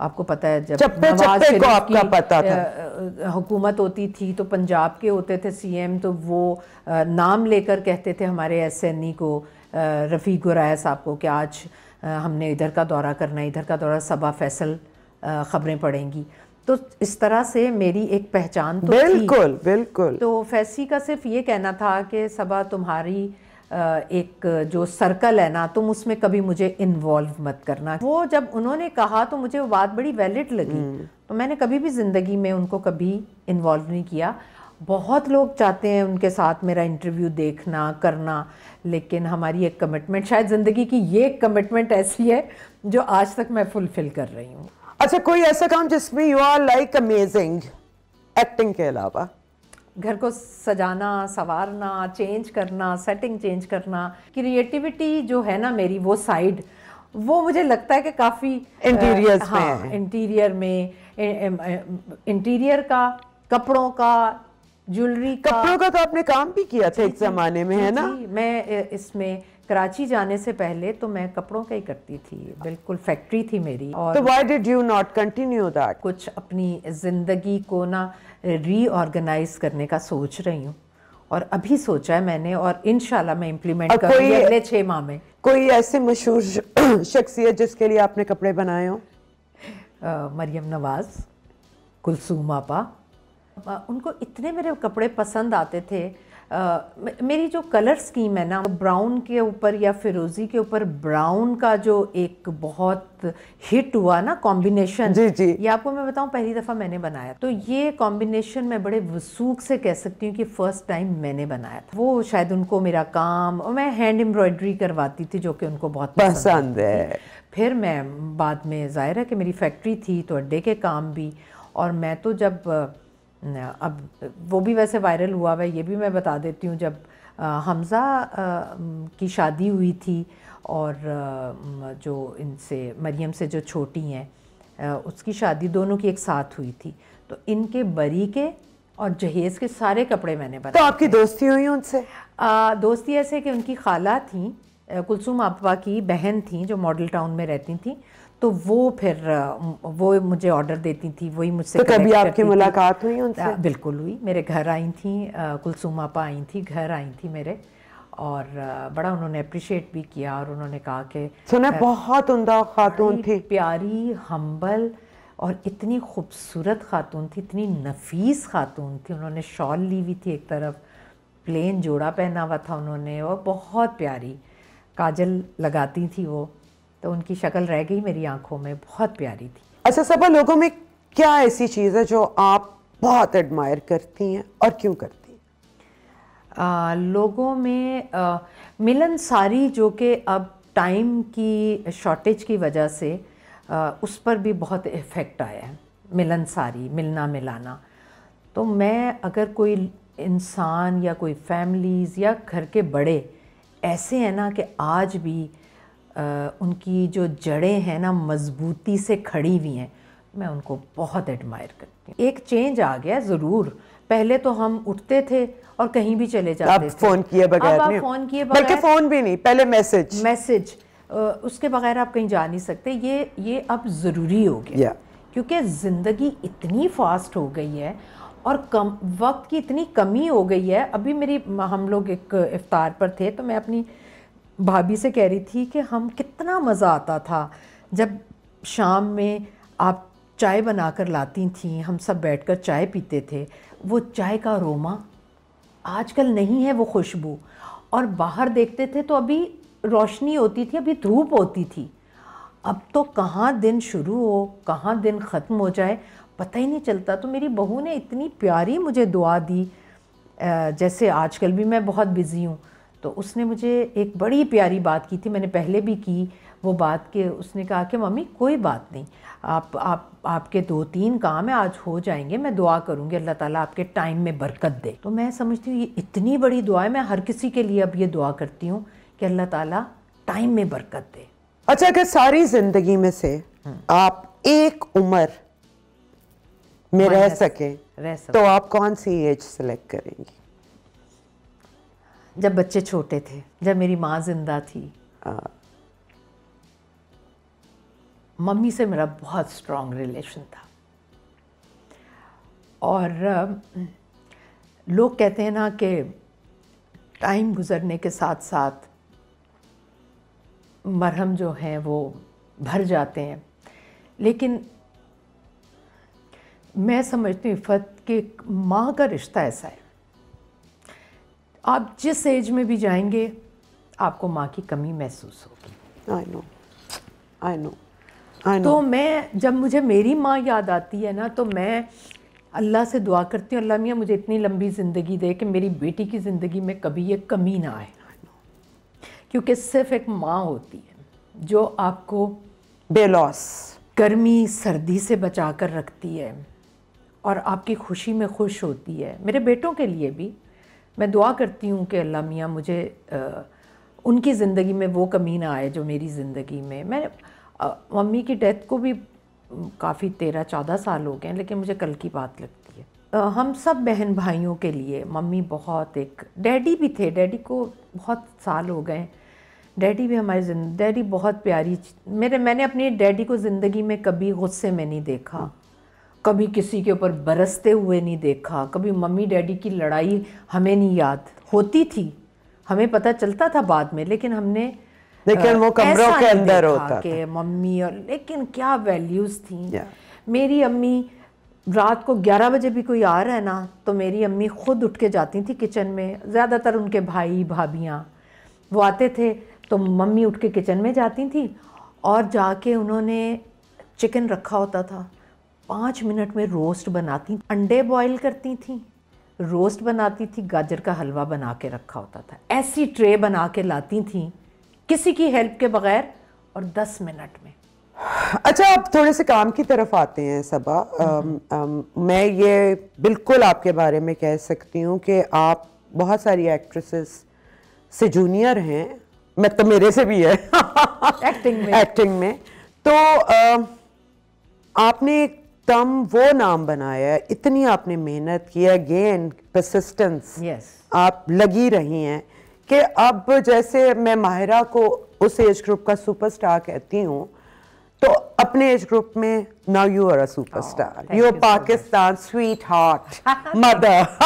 आपको पता है जब चप्पे, चप्पे को आपका पता था हुकूमत होती थी तो पंजाब के होते थे सीएम तो वो नाम लेकर कहते थे हमारे एसएनई e को रफ़ी गुराया साहब को कि आज हमने इधर का दौरा करना इधर का दौरा सबा फैसल ख़बरें पड़ेंगी तो इस तरह से मेरी एक पहचान तो बिल्कुल थी। बिल्कुल तो फैसी का सिर्फ ये कहना था कि सबा तुम्हारी एक जो सर्कल है ना तुम उसमें कभी मुझे इन्वॉल्व मत करना वो जब उन्होंने कहा तो मुझे वो बात बड़ी वैलिड लगी हम्म। तो मैंने कभी भी ज़िंदगी में उनको कभी इन्वॉल्व नहीं किया बहुत लोग चाहते हैं उनके साथ मेरा इंटरव्यू देखना करना लेकिन हमारी एक कमिटमेंट शायद ज़िंदगी की ये एक कमिटमेंट ऐसी है जो आज तक मैं फुलफिल कर रही हूँ अच्छा कोई ऐसा काम जिसमें you are like amazing acting के अलावा घर को सजाना संवारना चेंज करना सेटिंग चेंज करना क्रिएटिविटी जो है ना मेरी वो साइड वो मुझे लगता है कि काफ़ी इंटीरियर हाँ इंटीरियर में इंटीरियर का कपड़ों का ज्वेलरी कपड़ों का तो आपने काम भी किया था एक जमाने में है ना मैं इसमें कराची जाने से पहले तो मैं कपड़ों का ही करती थी बिल्कुल फैक्ट्री थी मेरी और तो why did you not continue that कुछ अपनी ज़िंदगी को ना रीऑर्गेनाइज करने का सोच रही हूँ और अभी सोचा है मैंने और इन मैं इम्प्लीमेंट करूँगी अगले छः माह में कोई ऐसे मशहूर *clears throat* शख्सियत जिसके लिए आपने कपड़े बनाए हो मरियम नवाज़ कुलसूम आपा उनको इतने मेरे कपड़े पसंद आते थे मेरी जो कलर स्कीम है ना ब्राउन के ऊपर या फिरोजी के ऊपर ब्राउन का जो एक बहुत हिट हुआ ना कॉम्बिनेशन जी जी ये आपको मैं बताऊं पहली दफ़ा मैंने बनाया तो ये कॉम्बिनेशन मैं बड़े वसूख से कह सकती हूँ कि फ़र्स्ट टाइम मैंने बनाया था वो शायद उनको मेरा काम और मैं हैंड एम्ब्रॉयड्री करवाती थी जो कि उनको बहुत पसंद है फिर मैं बाद में ज़ाहिर है कि मेरी फैक्ट्री थी तो अड्डे के काम भी और मैं तो जब अब वो भी वैसे वायरल हुआ हुआ ये भी मैं बता देती हूँ जब हमज़ा की शादी हुई थी और जो इनसे मरियम से जो छोटी हैं उसकी शादी दोनों की एक साथ हुई थी तो इनके बरी के और जहेज़ के सारे कपड़े मैंने बनाए तो आपकी दोस्ती हुई उनसे आ, दोस्ती ऐसे कि उनकी खाला थी कुलसुम आपा की बहन थी जो मॉडल टाउन में रहती थी तो वो फिर वो मुझे ऑर्डर देती थी वही मुझसे तो कभी आपकी मुलाकात हुई उनसे आ, बिल्कुल हुई मेरे घर आई थी कुलसुम आपा आई थी घर आई थी मेरे और बड़ा उन्होंने अप्रिशिएट भी किया और उन्होंने कहा कि सुना बहुत उमदा खातून थी प्यारी हम्बल और इतनी खूबसूरत खातून थी इतनी नफीस खातून थी उन्होंने शॉल ली हुई थी एक तरफ प्लेन जोड़ा पहना हुआ था उन्होंने और बहुत प्यारी काजल लगाती थी वो तो उनकी शक्ल रह गई मेरी आंखों में बहुत प्यारी थी अच्छा सबा लोगों में क्या ऐसी चीज़ है जो आप बहुत एडमायर करती हैं और क्यों करती हैं लोगों में आ, मिलन सारी जो कि अब टाइम की शॉर्टेज की वजह से आ, उस पर भी बहुत इफ़ेक्ट आया है मिलन सारी मिलना मिलाना तो मैं अगर कोई इंसान या कोई फैमिलीज़ या घर के बड़े ऐसे हैं ना कि आज भी उनकी जो जड़ें हैं ना मजबूती से खड़ी हुई हैं मैं उनको बहुत एडमायर करती हूँ एक चेंज आ गया ज़रूर पहले तो हम उठते थे और कहीं भी चले जाते थे फोन किए बगैर नहीं फोन किए बल्कि फोन भी नहीं पहले मैसेज मैसेज उसके बगैर आप कहीं जा नहीं सकते ये ये अब ज़रूरी हो गया yeah. क्योंकि ज़िंदगी इतनी फास्ट हो गई है और कम वक्त की इतनी कमी हो गई है अभी मेरी हम लोग एक इफ्तार पर थे तो मैं अपनी भाभी से कह रही थी कि हम कितना मज़ा आता था जब शाम में आप चाय बना कर लाती थी हम सब बैठकर चाय पीते थे वो चाय का रोमा आजकल नहीं है वो खुशबू और बाहर देखते थे तो अभी रोशनी होती थी अभी धूप होती थी अब तो कहाँ दिन शुरू हो कहाँ दिन ख़त्म हो जाए पता ही नहीं चलता तो मेरी बहू ने इतनी प्यारी मुझे दुआ दी जैसे आजकल भी मैं बहुत बिज़ी हूँ तो उसने मुझे एक बड़ी प्यारी बात की थी मैंने पहले भी की वो बात के उसने कहा कि मम्मी कोई बात नहीं आप आप आपके दो तीन काम है आज हो जाएंगे मैं दुआ करूँगी अल्लाह ताला आपके टाइम में बरकत दे तो मैं समझती हूँ ये इतनी बड़ी दुआ है मैं हर किसी के लिए अब ये दुआ करती हूँ कि अल्लाह ताला टाइम में बरकत दे अच्छा अगर सारी ज़िंदगी में से हम्म। आप एक उम्र में रह सकें रह सके तो आप कौन सी एज सेलेक्ट करेंगी जब बच्चे छोटे थे जब मेरी माँ जिंदा थी हाँ। मम्मी से मेरा बहुत स्ट्रॉन्ग रिलेशन था और लोग कहते हैं ना कि टाइम गुज़रने के साथ साथ मरहम जो हैं वो भर जाते हैं लेकिन मैं समझती हूँ फ़त कि माँ का रिश्ता ऐसा है आप जिस एज में भी जाएंगे आपको माँ की कमी महसूस होगी आई नो आई नो आई तो मैं जब मुझे मेरी माँ याद आती है ना तो मैं अल्लाह से दुआ करती हूँ अल्लाह मियाँ मुझे इतनी लंबी ज़िंदगी दे कि मेरी बेटी की ज़िंदगी में कभी ये कमी ना आए क्योंकि सिर्फ एक माँ होती है जो आपको बेलॉस गर्मी सर्दी से बचा कर रखती है और आपकी खुशी में खुश होती है मेरे बेटों के लिए भी मैं दुआ करती हूँ कि अल्लाह मियाँ मुझे आ, उनकी ज़िंदगी में वो कमी ना आए जो मेरी ज़िंदगी में मैं मम्मी की डेथ को भी काफ़ी तेरह चौदह साल हो गए लेकिन मुझे कल की बात लगती है आ, हम सब बहन भाइयों के लिए मम्मी बहुत एक डैडी भी थे डैडी को बहुत साल हो गए डैडी भी हमारे डैडी बहुत प्यारी मेरे मैंने अपने डैडी को ज़िंदगी में कभी गुस्से में नहीं देखा कभी किसी के ऊपर बरसते हुए नहीं देखा कभी मम्मी डैडी की लड़ाई हमें नहीं याद होती थी हमें पता चलता था बाद में लेकिन हमने लेकिन वो कमरों के अंदर होता कि मम्मी और लेकिन क्या वैल्यूज़ थी मेरी अम्मी रात को 11 बजे भी कोई आ रहा है ना तो मेरी अम्मी खुद उठ के जाती थी किचन में ज़्यादातर उनके भाई भाभियाँ वो आते थे तो मम्मी उठ के किचन में जाती थी और जाके उन्होंने चिकन रखा होता था पाँच मिनट में रोस्ट बनाती अंडे बॉईल करती थी रोस्ट बनाती थी गाजर का हलवा बना के रखा होता था ऐसी ट्रे बना के लाती थी किसी की हेल्प के बगैर और दस मिनट में अच्छा आप थोड़े से काम की तरफ आते हैं सबा आम, आम, मैं ये बिल्कुल आपके बारे में कह सकती हूँ कि आप बहुत सारी एक्ट्रेसेस से जूनियर हैं मैं तो मेरे से भी है एक्टिंग में एक्टिंग में तो आ, आपने तम वो नाम बनाया है इतनी आपने मेहनत की है गेन परसिस्टेंस yes. आप लगी रही हैं कि अब जैसे मैं माहिरा को उस एज ग्रुप का सुपरस्टार कहती हूँ तो अपने एज ग्रुप में now you are a superstar you are Pakistan sweetheart mother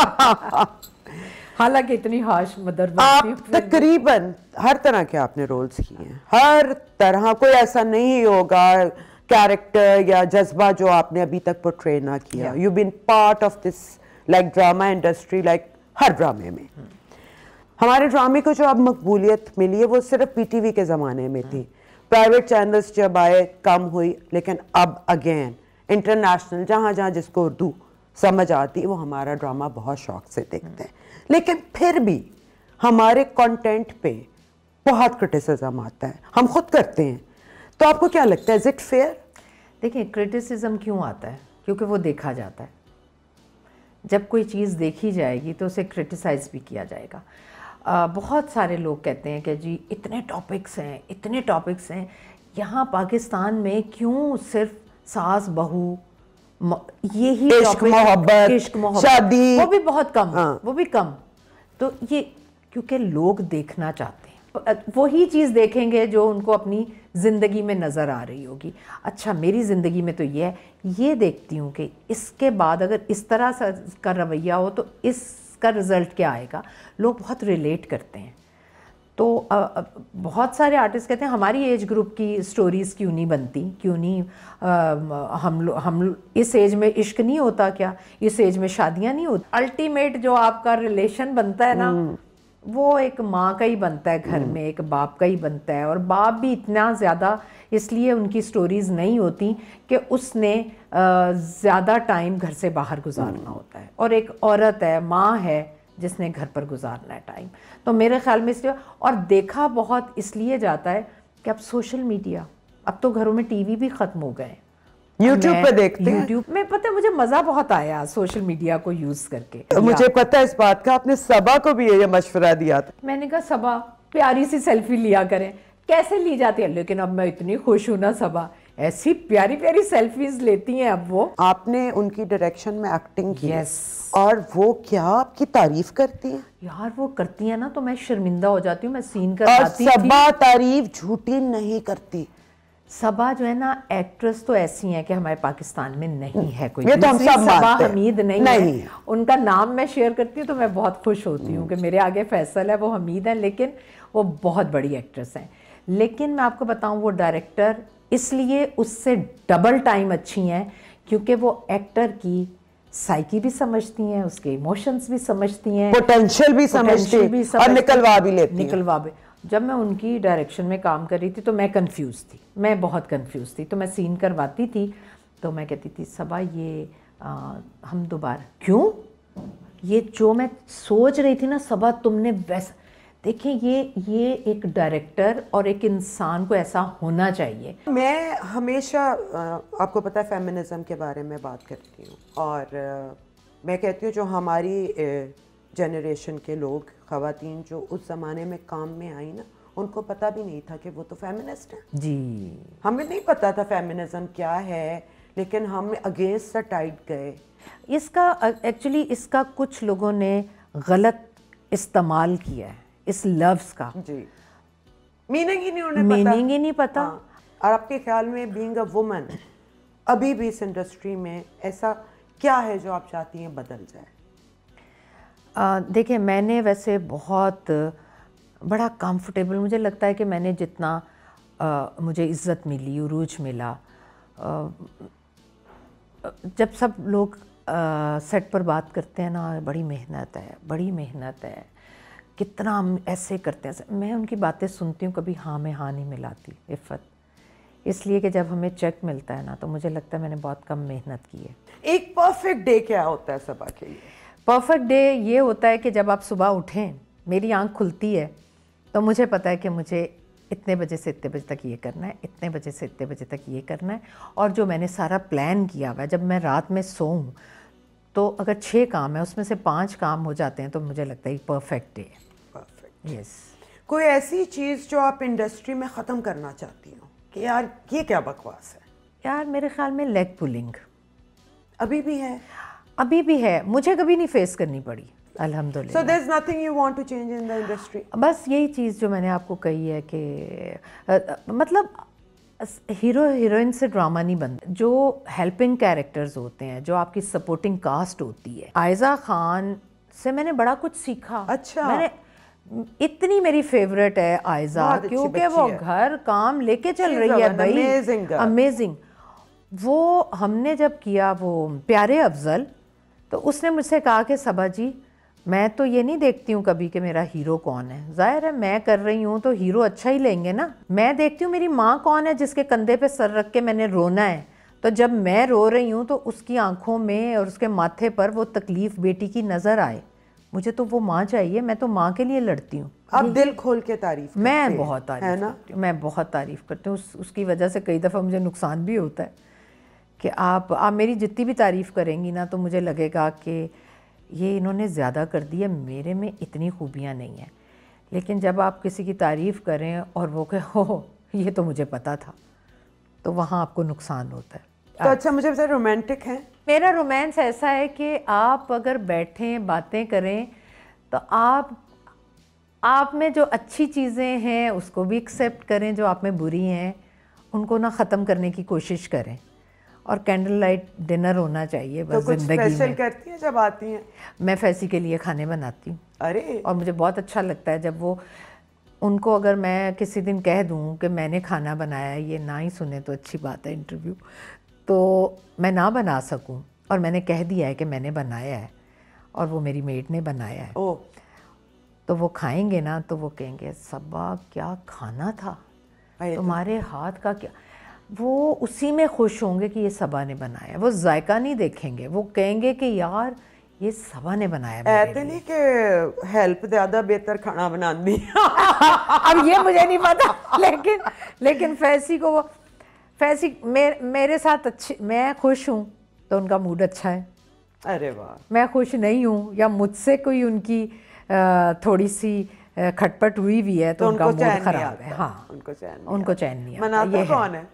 हालांकि इतनी हार्श मदर आप तकरीबन हर तरह के आपने रोल्स किए हैं हर तरह कोई ऐसा नहीं होगा कैरेक्टर या जज्बा जो आपने अभी तक पोट्रे ना किया you been part of this like drama industry like हर ड्रामे में hmm. हमारे ड्रामे को जो अब मकबूलियत मिली है वो सिर्फ पीटीवी के ज़माने में hmm. थी प्राइवेट चैनल्स जब आए कम हुई लेकिन अब अगेन इंटरनेशनल जहाँ जहाँ जिसको उर्दू समझ आती वो हमारा ड्रामा बहुत शौक से देखते हैं hmm. लेकिन फिर भी हमारे कंटेंट पे बहुत क्रिटिसिज्म आता है हम खुद करते हैं तो आपको क्या लगता है इज़ इट फेयर देखिए क्रिटिसिज्म क्यों आता है क्योंकि वो देखा जाता है जब कोई चीज़ देखी जाएगी तो उसे क्रिटिसाइज़ भी किया जाएगा आ, बहुत सारे लोग कहते हैं कि जी इतने टॉपिक्स हैं इतने टॉपिक्स हैं यहाँ पाकिस्तान में क्यों सिर्फ सास बहू ही मोहब्बत शादी वो भी बहुत कम हाँ। वो भी कम तो ये क्योंकि लोग देखना चाहते हैं वही चीज़ देखेंगे जो उनको अपनी ज़िंदगी में नज़र आ रही होगी अच्छा मेरी ज़िंदगी में तो ये है ये देखती हूँ कि इसके बाद अगर इस तरह से का रवैया हो तो इसका रिज़ल्ट क्या आएगा लोग बहुत रिलेट करते हैं तो आ, आ, बहुत सारे आर्टिस्ट कहते हैं हमारी एज ग्रुप की स्टोरीज़ क्यों नहीं बनती क्यों नहीं आ, हम हम इस एज में इश्क नहीं होता क्या इस एज में शादियां नहीं होती अल्टीमेट जो आपका रिलेशन बनता है ना हम्म। वो एक माँ का ही बनता है घर हम्म। में एक बाप का ही बनता है और बाप भी इतना ज़्यादा इसलिए उनकी स्टोरीज़ नहीं होती कि उसने ज़्यादा टाइम घर से बाहर गुजारना हम्म। होता है और एक औरत है माँ है जिसने घर पर गुजारना है टाइम तो मेरे ख्याल में इसलिए और देखा बहुत इसलिए जाता है कि अब सोशल मीडिया अब तो घरों में टीवी भी ख़त्म हो गए यूट्यूब पे देखते हैं यूट्यूब में पता है मुझे मजा बहुत आया सोशल मीडिया को यूज करके तो मुझे पता है इस बात का आपने सबा को भी ये मशवरा दिया था मैंने कहा सबा प्यारी सी सेल्फी लिया करें कैसे ली जाती है लेकिन अब मैं इतनी खुश हूँ ना सबा ऐसी प्यारी प्यारी सेल्फीज लेती हैं अब वो आपने उनकी डायरेक्शन में एक्टिंग की yes. और वो क्या आपकी तारीफ करती हैं यार वो करती है ना तो मैं शर्मिंदा हो जाती हूँ मैं सीन कर और सबा तारीफ झूठी नहीं करती सबा जो है ना एक्ट्रेस तो ऐसी हैं कि हमारे पाकिस्तान में नहीं है कोई ये तो हम सब सबा हमीद नहीं, नहीं है उनका नाम मैं शेयर करती हूँ तो मैं बहुत खुश होती हूँ कि मेरे आगे फैसल है वो हमीद है लेकिन वो बहुत बड़ी एक्ट्रेस हैं लेकिन मैं आपको बताऊँ वो डायरेक्टर इसलिए उससे डबल टाइम अच्छी हैं क्योंकि वो एक्टर की साइकी भी समझती हैं उसके इमोशंस भी समझती हैं पोटेंशियल भी समझती हैं और निकलवा भी लेती निकलवा भी जब मैं उनकी डायरेक्शन में काम कर रही थी तो मैं कंफ्यूज थी मैं बहुत कंफ्यूज थी तो मैं सीन करवाती थी तो मैं कहती थी सबा ये आ, हम दोबारा क्यों ये जो मैं सोच रही थी ना सबा तुमने वैसा देखिए ये ये एक डायरेक्टर और एक इंसान को ऐसा होना चाहिए मैं हमेशा आपको पता है फेमिनिज़म के बारे में बात करती हूँ और मैं कहती हूँ जो हमारी जनरेशन के लोग खातन जो उस ज़माने में काम में आई ना उनको पता भी नहीं था कि वो तो फेमिनिस्ट है जी हमें नहीं पता था फेमिनिज्म क्या है लेकिन हम अगेंस्ट टाइट गए इसका एक्चुअली इसका कुछ लोगों ने गलत इस्तेमाल किया है इस लफ्ज़ का जी मीनिंग ही नहीं उन्हें मीनिंग ही नहीं पता हाँ। और आपके ख्याल में बींग अ वुमन अभी भी इस इंडस्ट्री में ऐसा क्या है जो आप चाहती हैं बदल जाए देखिए मैंने वैसे बहुत बड़ा कंफर्टेबल मुझे लगता है कि मैंने जितना आ, मुझे इज़्ज़त मिली उरूज मिला आ, जब सब लोग आ, सेट पर बात करते हैं ना बड़ी मेहनत है बड़ी मेहनत है कितना ऐसे करते हैं मैं उनकी बातें सुनती हूँ कभी हाँ में हाँ नहीं मिलाती इफ़त इसलिए कि जब हमें चेक मिलता है ना तो मुझे लगता है मैंने बहुत कम मेहनत की है एक परफेक्ट डे क्या होता है सबा के लिए परफेक्ट डे ये होता है कि जब आप सुबह उठें मेरी आँख खुलती है तो मुझे पता है कि मुझे इतने बजे से इतने बजे तक ये करना है इतने बजे से इतने बजे तक ये करना है और जो मैंने सारा प्लान किया हुआ है जब मैं रात में सोऊँ तो अगर छः काम है उसमें से पाँच काम हो जाते हैं तो मुझे लगता है परफेक्ट डे परफेक्ट यस कोई ऐसी चीज़ जो आप इंडस्ट्री में ख़त्म करना चाहती हो कि यार ये क्या बकवास है यार मेरे ख्याल में लेग पुलिंग अभी भी है अभी भी है मुझे कभी नहीं फेस करनी पड़ी अलहमदुल्ला so there is nothing you want to change in the industry बस यही चीज़ जो मैंने आपको कही है कि मतलब हीरो हीरोइन से ड्रामा नहीं बनता जो हेल्पिंग कैरेक्टर्स होते हैं जो आपकी सपोर्टिंग कास्ट होती है आयजा खान से मैंने बड़ा कुछ सीखा अच्छा मैंने इतनी मेरी फेवरेट है आयजा क्योंकि वो घर काम लेके चल रही है भाई अमेजिंग वो हमने जब किया वो प्यारे अफजल तो उसने मुझसे कहा कि सबा जी मैं तो ये नहीं देखती हूँ कभी कि मेरा हीरो कौन है ज़ाहिर है मैं कर रही हूँ तो हीरो अच्छा ही लेंगे ना मैं देखती हूँ मेरी माँ कौन है जिसके कंधे पे सर रख के मैंने रोना है तो जब मैं रो रही हूँ तो उसकी आंखों में और उसके माथे पर वो तकलीफ़ बेटी की नज़र आए मुझे तो वो माँ चाहिए मैं तो माँ के लिए लड़ती हूँ अब दिल खोल के तारीफ मैं बहुत तारीफ है ना मैं बहुत तारीफ करती हूँ उस, उसकी वजह से कई दफ़ा मुझे नुकसान भी होता है कि आप आप मेरी जितनी भी तारीफ़ करेंगी ना तो मुझे लगेगा कि ये इन्होंने ज़्यादा कर दिया मेरे में इतनी खूबियाँ नहीं हैं लेकिन जब आप किसी की तारीफ़ करें और वो कहे हो ये तो मुझे पता था तो वहाँ आपको नुकसान होता है तो अच्छा मुझे रोमांटिक है मेरा रोमांस ऐसा है कि आप अगर बैठें बातें करें तो आप आप में जो अच्छी चीज़ें हैं उसको भी एक्सेप्ट करें जो आप में बुरी हैं उनको ना ख़त्म करने की कोशिश करें और कैंडल लाइट डिनर होना चाहिए तो बस तो जिंदगी में करती हैं जब आती हैं मैं फैसी के लिए खाने बनाती हूँ अरे और मुझे बहुत अच्छा लगता है जब वो उनको अगर मैं किसी दिन कह दूँ कि मैंने खाना बनाया ये ना ही सुने तो अच्छी बात है इंटरव्यू तो मैं ना बना सकूँ और मैंने कह दिया है कि मैंने बनाया है और वो मेरी मेड ने बनाया है ओ तो वो खाएंगे ना तो वो कहेंगे सबा क्या खाना था तो तुम्हारे हाथ का क्या वो उसी में खुश होंगे कि ये सबा ने बनाया वो जायका नहीं देखेंगे वो कहेंगे कि यार ये सबा ने बनाया लिए। नहीं के हेल्प ज़्यादा बेहतर खाना दी *laughs* अब ये मुझे नहीं पता लेकिन लेकिन फैसी को वो फैसी मेरे मेरे साथ अच्छी मैं खुश हूँ तो उनका मूड अच्छा है अरे वाह मैं खुश नहीं हूँ या मुझसे कोई उनकी थोड़ी सी खटपट हुई भी है तो, तो उनका मूड खराब है हाँ उनको चैन उनको चैन नहीं कौन है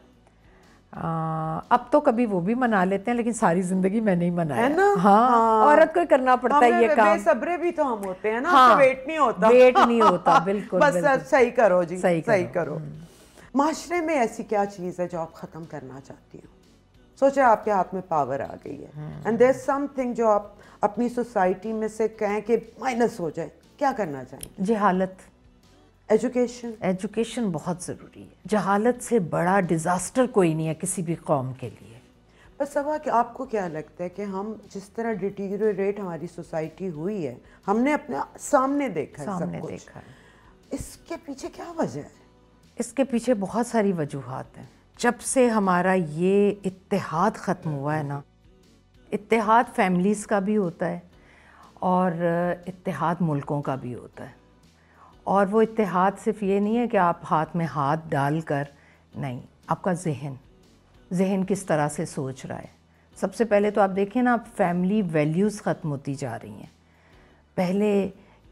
अब तो कभी वो भी मना लेते हैं लेकिन सारी जिंदगी मैं नहीं मनाया है ना हाँ, हाँ औरत को करना पड़ता है ये काम सब्रे भी तो हम होते हैं ना हाँ, तो वेट नहीं होता वेट नहीं होता *laughs* बिल्कुल बस बिल्कुल। सही करो जी सही करो, सही करो। हम्म। माशरे में ऐसी क्या चीज़ है जो आप ख़त्म करना चाहती हो सोचे आपके हाथ में पावर आ गई है एंड देर समथिंग जो आप अपनी सोसाइटी में से कहें कि माइनस हो जाए क्या करना चाहिए जी हालत एजुकेशन एजुकेशन बहुत ज़रूरी है जहालत से बड़ा डिज़ास्टर कोई नहीं है किसी भी कौम के लिए बस सवा कि आपको क्या लगता है कि हम जिस तरह डिटीरियोरेट हमारी सोसाइटी हुई है हमने अपने सामने देखा सामने सब कुछ। देखा है इसके पीछे क्या वजह है इसके पीछे बहुत सारी वजूहत हैं जब से हमारा ये इतिहाद ख़त्म हुआ है ना इतिहाद फैमिलीज़ का भी होता है और इतिहाद मुल्कों का भी होता है और वो इतिहाद सिर्फ ये नहीं है कि आप हाथ में हाथ डाल कर नहीं आपका जहन जहन किस तरह से सोच रहा है सबसे पहले तो आप देखें ना आप फैमिली वैल्यूज़ ख़त्म होती जा रही हैं पहले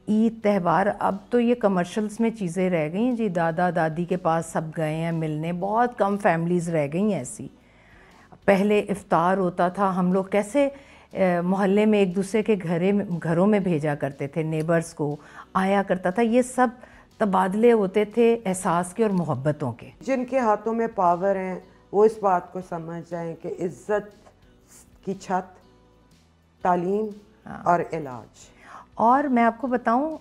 ईद त्यौहार अब तो ये कमर्शल्स में चीज़ें रह गई हैं जी दादा दादी के पास सब गए हैं मिलने बहुत कम फैमिलीज़ रह गई हैं ऐसी पहले इफ़ार होता था हम लोग कैसे मोहल्ले में एक दूसरे के घरे घरों में भेजा करते थे नेबर्स को आया करता था ये सब तबादले होते थे एहसास के और मोहब्बतों के जिनके हाथों में पावर हैं वो इस बात को समझ जाएं कि इज्जत की छत तालीम हाँ। और इलाज और मैं आपको बताऊं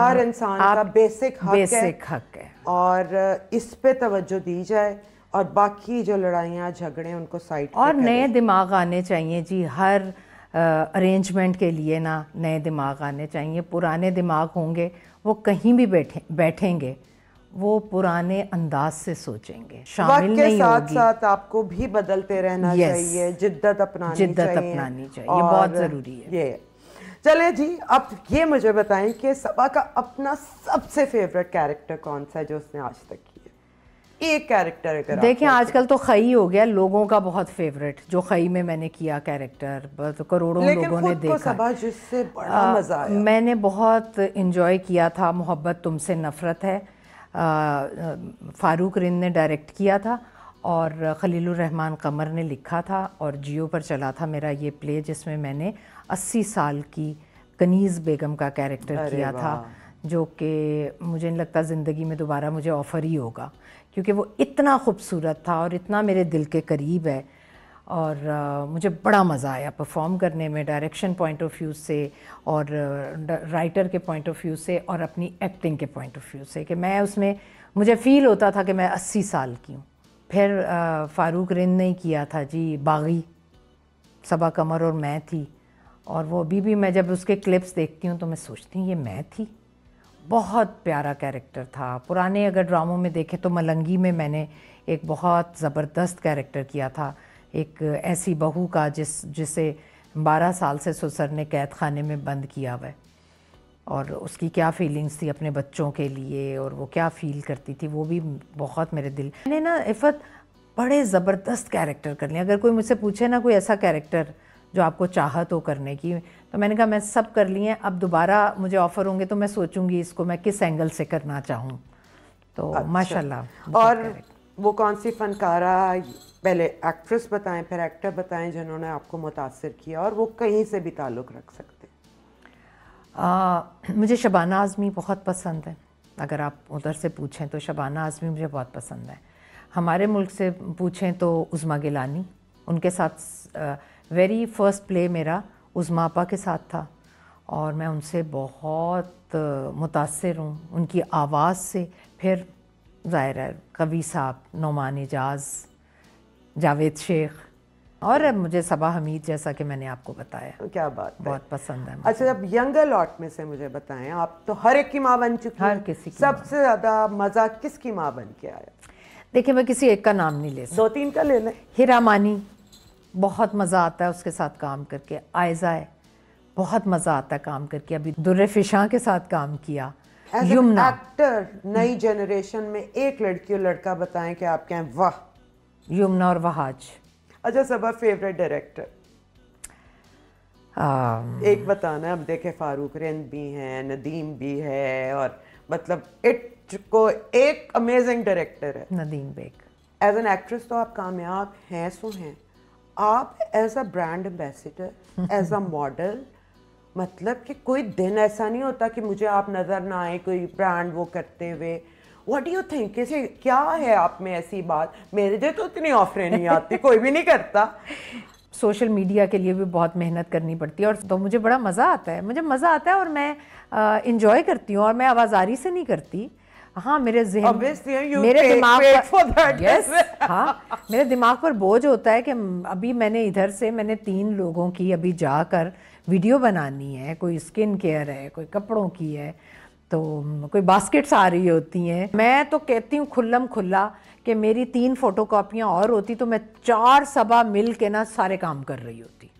हर इंसान का बेसिक हक बेसिक है, हक है और इस पे तवज्जो दी जाए और बाकी जो लड़ाइयाँ झगड़े उनको साइड और नए दिमाग आने चाहिए जी हर अरेंजमेंट के लिए ना नए दिमाग आने चाहिए पुराने दिमाग होंगे वो कहीं भी बैठे बैठेंगे वो पुराने अंदाज से सोचेंगे शामिल के नहीं साथ होगी। साथ आपको भी बदलते रहना yes, चाहिए जिद्दत अपनानी जिद्दत चाहिए अपनानी चाहिए और बहुत ज़रूरी है ये चले जी अब ये मुझे बताएं कि सबा का अपना सबसे फेवरेट कैरेक्टर कौन सा है जो उसने आज तक एक कैरेक्टर देखिए आजकल तो खई हो गया लोगों का बहुत फेवरेट जो खई में मैंने किया कैरेक्टर तो करोड़ों लोगों ने देखा जिससे बड़ा मजा आया मैंने बहुत इंजॉय किया था मोहब्बत तुमसे नफरत है फारूक रिंद ने डायरेक्ट किया था और रहमान कमर ने लिखा था और जियो पर चला था मेरा ये प्ले जिसमें मैंने 80 साल की कनीज़ बेगम का कैरेक्टर किया था जो कि मुझे नहीं लगता ज़िंदगी में दोबारा मुझे ऑफ़र ही होगा क्योंकि वो इतना खूबसूरत था और इतना मेरे दिल के करीब है और uh, मुझे बड़ा मज़ा आया परफॉर्म करने में डायरेक्शन पॉइंट ऑफ व्यू से और राइटर uh, के पॉइंट ऑफ व्यू से और अपनी एक्टिंग के पॉइंट ऑफ व्यू से कि मैं उसमें मुझे फ़ील होता था कि मैं अस्सी साल की हूँ फिर uh, फ़ारूक रिंद ने किया था जी बागी सबा कमर और मैं थी और वो अभी भी मैं जब उसके क्लिप्स देखती हूँ तो मैं सोचती हूँ ये मैं थी बहुत प्यारा कैरेक्टर था पुराने अगर ड्रामों में देखें तो मलंगी में मैंने एक बहुत ज़बरदस्त कैरेक्टर किया था एक ऐसी बहू का जिस जिसे बारह साल से ससुर ने कैद खाने में बंद किया हुआ और उसकी क्या फीलिंग्स थी अपने बच्चों के लिए और वो क्या फील करती थी वो भी बहुत मेरे दिल मैंने ना इफ़त बड़े ज़बरदस्त कैरेक्टर कर लिए अगर कोई मुझसे पूछे ना कोई ऐसा कैरेक्टर जो आपको चाहत हो करने की तो मैंने कहा मैं सब कर लिए अब दोबारा मुझे ऑफ़र होंगे तो मैं सोचूंगी इसको मैं किस एंगल से करना चाहूँ तो अच्छा। माशाल्लाह और वो कौन सी फनकारा पहले एक्ट्रेस बताएं फिर एक्टर बताएं जिन्होंने आपको मुतासर किया और वो कहीं से भी ताल्लुक़ रख सकते आ, मुझे शबाना आज़मी बहुत पसंद है अगर आप उधर से पूछें तो शबाना आज़मी मुझे बहुत पसंद है हमारे मुल्क से पूछें तो उज़मा गिलानी उनके साथ आ, वेरी फर्स्ट प्ले मेरा उस मापा के साथ था और मैं उनसे बहुत मुतासर हूँ उनकी आवाज़ से फिर ज़ाहिर है कवि साहब नोमान एजाज जावेद शेख और मुझे सबा हमीद जैसा कि मैंने आपको बताया तो क्या बात बहुत है? पसंद है अच्छा अब यंगर लॉट में से मुझे बताएं आप तो हर एक की माँ बन चुकी हर किसी की सबसे ज़्यादा मज़ा किसकी माँ बन के आया देखिए मैं किसी एक का नाम नहीं ले सकती दो तीन का ले लें हिरामानी मानी बहुत मज़ा आता है उसके साथ काम करके आयजाए बहुत मज़ा आता है काम करके अभी फिशा के साथ काम किया एक्टर नई जनरेशन में एक लड़की और लड़का बताएं कि आप क्या वाह यमुना और वहाज अच्छा सबा फेवरेट डायरेक्टर एक बताना अब देखे फारूक रेंद भी हैं नदीम भी है और मतलब इट को एक अमेजिंग डायरेक्टर है Nadeem Baig as an actress तो आप कामयाब हैं सो हैं आप as a brand ambassador as a model मतलब कि कोई दिन ऐसा नहीं होता कि मुझे आप नज़र ना आए कोई ब्रांड वो करते हुए वट यू थिंक क्या है आप में ऐसी बात मेरे लिए तो इतनी ऑफरें नहीं आती कोई भी नहीं करता सोशल मीडिया के लिए भी बहुत मेहनत करनी पड़ती है और तो मुझे बड़ा मज़ा आता है मुझे मज़ा आता है और मैं इंजॉय करती हूँ और मैं आवाज़ारी से नहीं करती हाँ मेरे जहन मेरे दिमाग पर हाँ मेरे दिमाग पर बोझ होता है कि अभी मैंने इधर से मैंने तीन लोगों की अभी जाकर वीडियो बनानी है कोई स्किन केयर है कोई कपड़ों की है तो कोई बास्केट्स आ रही होती हैं मैं तो कहती हूँ खुल्लम खुल्ला कि मेरी तीन फ़ोटो कापियाँ और होती तो मैं चार सभा मिल के ना सारे काम कर रही होती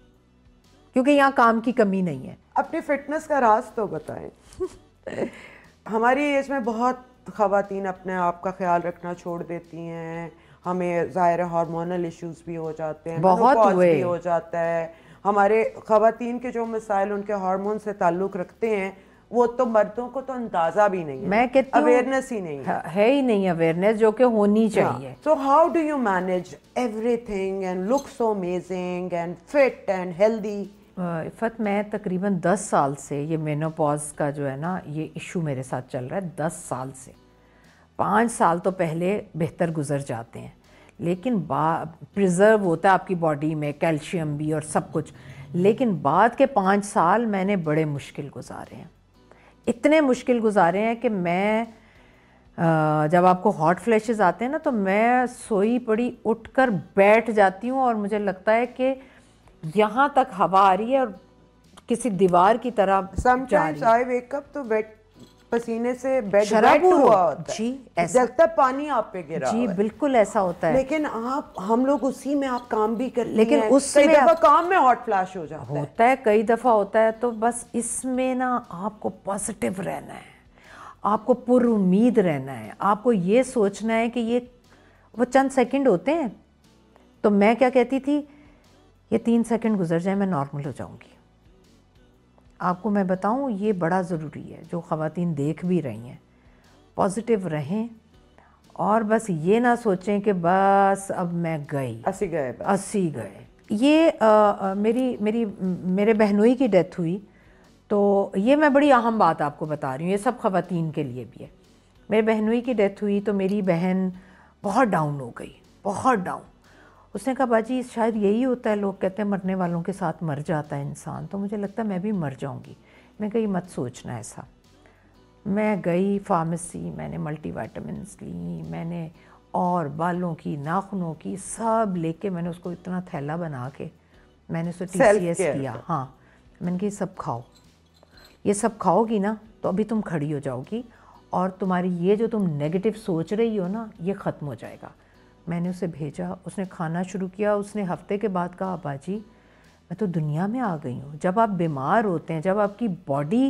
क्योंकि यहाँ काम की कमी नहीं है अपनी फिटनेस का राज तो बताएं *laughs* हमारी एज में बहुत ख़वातीन अपने आप का ख्याल रखना छोड़ देती हैं हमें ज़ाहिर हार्मोनल इश्यूज भी हो जाते हैं बहुत हुए भी हो जाता है हमारे खातन के जो मिसाइल उनके हार्मोन से ताल्लुक़ रखते हैं वो तो मर्दों को तो अंदाजा भी नहीं है मैं कहती अवेयरनेस ही नहीं है हाँ, है ही नहीं अवेयरनेस जो कि होनी चाहिए so how do you manage everything and look so amazing and fit and healthy Iffat मैं तकरीबन दस साल से ये मेनोपॉज का जो है ना ये इशू मेरे साथ चल रहा है दस साल से पाँच साल तो पहले बेहतर गुजर जाते हैं लेकिन बा प्रिजर्व होता है आपकी बॉडी में कैल्शियम भी और सब कुछ लेकिन बाद के पाँच साल मैंने बड़े मुश्किल गुजारे हैं इतने मुश्किल गुजारे हैं कि मैं जब आपको हॉट फ्लैशेज आते हैं ना तो मैं सोई पड़ी उठकर बैठ जाती हूँ और मुझे लगता है कि यहाँ तक हवा आ रही है और किसी दीवार की तरह तो बेड पसीने से बेड हुआ होता जी ऐसा लगता पानी आप पे गिरा जी बिल्कुल ऐसा होता है लेकिन आप हम लोग उसी में आप काम भी कर लेकिन उस आप... काम में हॉट फ्लैश हो जाता होता है, है कई दफा होता है तो बस इसमें ना आपको पॉजिटिव रहना है आपको पुर उम्मीद रहना है आपको ये सोचना है कि ये वो चंद सेकंड होते हैं तो मैं क्या कहती थी ये तीन सेकंड गुजर जाए मैं नॉर्मल हो जाऊँगी आपको मैं बताऊँ ये बड़ा ज़रूरी है जो ख़वातीन देख भी रही हैं पॉजिटिव रहें और बस ये ना सोचें कि बस अब मैं गई असी गए असी गए ये आ, मेरी मेरी मेरे बहनोई की डेथ हुई तो ये मैं बड़ी अहम बात आपको बता रही हूँ ये सब ख़वातीन के लिए भी है मेरे बहनोई की डेथ हुई तो मेरी बहन बहुत डाउन हो गई बहुत डाउन उसने कहा बाजी शायद यही होता है लोग कहते हैं मरने वालों के साथ मर जाता है इंसान तो मुझे लगता है मैं भी मर जाऊँगी मैं कही मत सोचना ऐसा मैं गई फार्मेसी मैंने मल्टी ली मैंने और बालों की नाखूनों की सब लेके मैंने उसको इतना थैला बना के मैंने उसको टी किया हाँ मैंने कहा सब खाओ ये सब खाओगी ना तो अभी तुम खड़ी हो जाओगी और तुम्हारी ये जो तुम नेगेटिव सोच रही हो ना ये ख़त्म हो जाएगा मैंने उसे भेजा उसने खाना शुरू किया उसने हफ्ते के बाद कहा बाजी मैं तो दुनिया में आ गई हूँ जब आप बीमार होते हैं जब आपकी बॉडी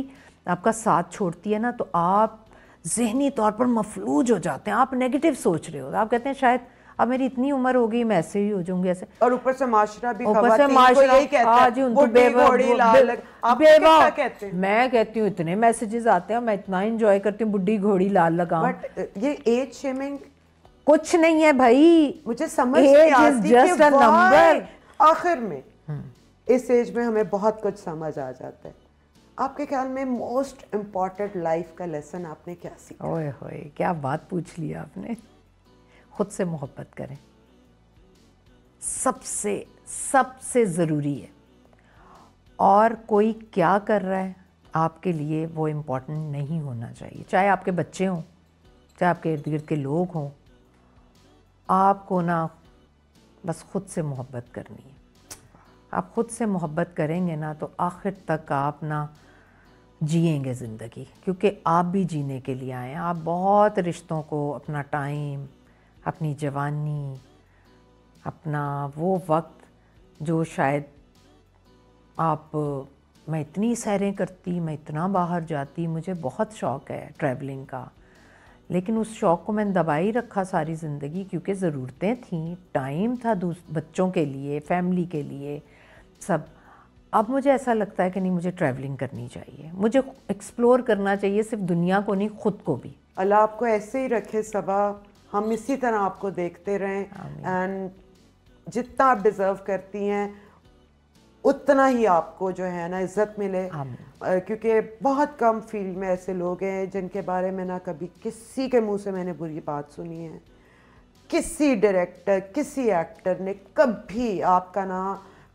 आपका साथ छोड़ती है ना तो आप जहनी तौर पर मफलूज हो जाते हैं आप नेगेटिव सोच रहे हो आप कहते हैं शायद अब मेरी इतनी उम्र हो गई मैं ऐसे ही हो जाऊंगी ऐसे और ऊपर से माशरा भी ऊपर से माशरा हाँ मैं कहती हूँ इतने मैसेजेस आते हैं मैं इतना एंजॉय करती हूँ बुढ़ी घोड़ी लाल लगा ये एज शेमिंग कुछ नहीं है भाई मुझे समझ नहीं आती जस्ट नंबर आखिर में इस एज में हमें बहुत कुछ समझ आ जाता है आपके ख्याल में मोस्ट इम्पॉर्टेंट लाइफ का लेसन आपने क्या सीखा ओए होए क्या बात पूछ लिया आपने खुद से मोहब्बत करें सबसे सबसे ज़रूरी है और कोई क्या कर रहा है आपके लिए वो इम्पोर्टेंट नहीं होना चाहिए चाहे आपके बच्चे हों चाहे आपके इर्द गिर्द के लोग हों आपको ना बस ख़ुद से मोहब्बत करनी है आप ख़ुद से मोहब्बत करेंगे ना तो आखिर तक आप ना जिएंगे ज़िंदगी क्योंकि आप भी जीने के लिए आए आप बहुत रिश्तों को अपना टाइम अपनी जवानी अपना वो वक्त जो शायद आप मैं इतनी सैरें करती मैं इतना बाहर जाती मुझे बहुत शौक़ है ट्रैवलिंग का लेकिन उस शौक़ को मैंने दबा ही रखा सारी ज़िंदगी क्योंकि ज़रूरतें थीं टाइम था बच्चों के लिए फैमिली के लिए सब अब मुझे ऐसा लगता है कि नहीं मुझे ट्रैवलिंग करनी चाहिए मुझे एक्सप्लोर करना चाहिए सिर्फ दुनिया को नहीं ख़ुद को भी अल्लाह आपको ऐसे ही रखे सबा हम इसी तरह आपको देखते रहें एंड जितना आप डिज़र्व करती हैं उतना ही आपको जो है ना इज्जत मिले क्योंकि बहुत कम फील्ड में ऐसे लोग हैं जिनके बारे में ना कभी किसी के मुंह से मैंने बुरी बात सुनी है किसी डायरेक्टर किसी एक्टर ने कभी आपका ना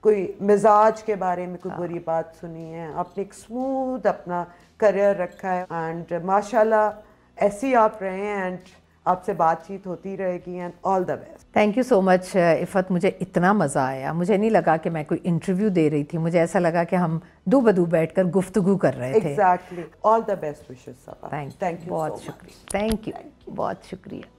कोई मिजाज के बारे में कोई हाँ। बुरी बात सुनी है आपने एक स्मूथ अपना करियर रखा है एंड माशाल्लाह ऐसी आप रहे हैं एंड आपसे बातचीत होती रहेगी and all the best thank you so much Iffat मुझे इतना मज़ा आया मुझे नहीं लगा कि मैं कोई इंटरव्यू दे रही थी मुझे ऐसा लगा कि हम दो बदू बैठ कर गुफ्तु कर रहे थे एग्जैक्टली ऑल द बेस्ट विशेष थैंक यू बहुत शुक्रिया थैंक यू बहुत शुक्रिया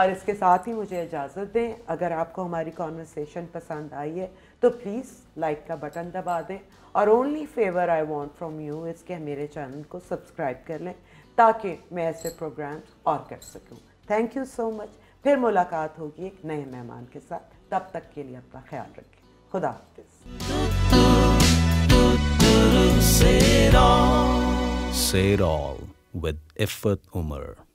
और इसके साथ ही मुझे इजाज़त दें अगर आपको हमारी कॉन्वर्सेशन पसंद आई है तो प्लीज़ लाइक का बटन दबा दें और only favour I want from you इसके मेरे चैनल को सब्सक्राइब कर लें ताकि मैं ऐसे प्रोग्राम्स और कर सकूँ थैंक यू सो मच फिर मुलाकात होगी एक नए मेहमान के साथ तब तक के लिए अपना ख्याल रखें खुदा हाफिज Say it all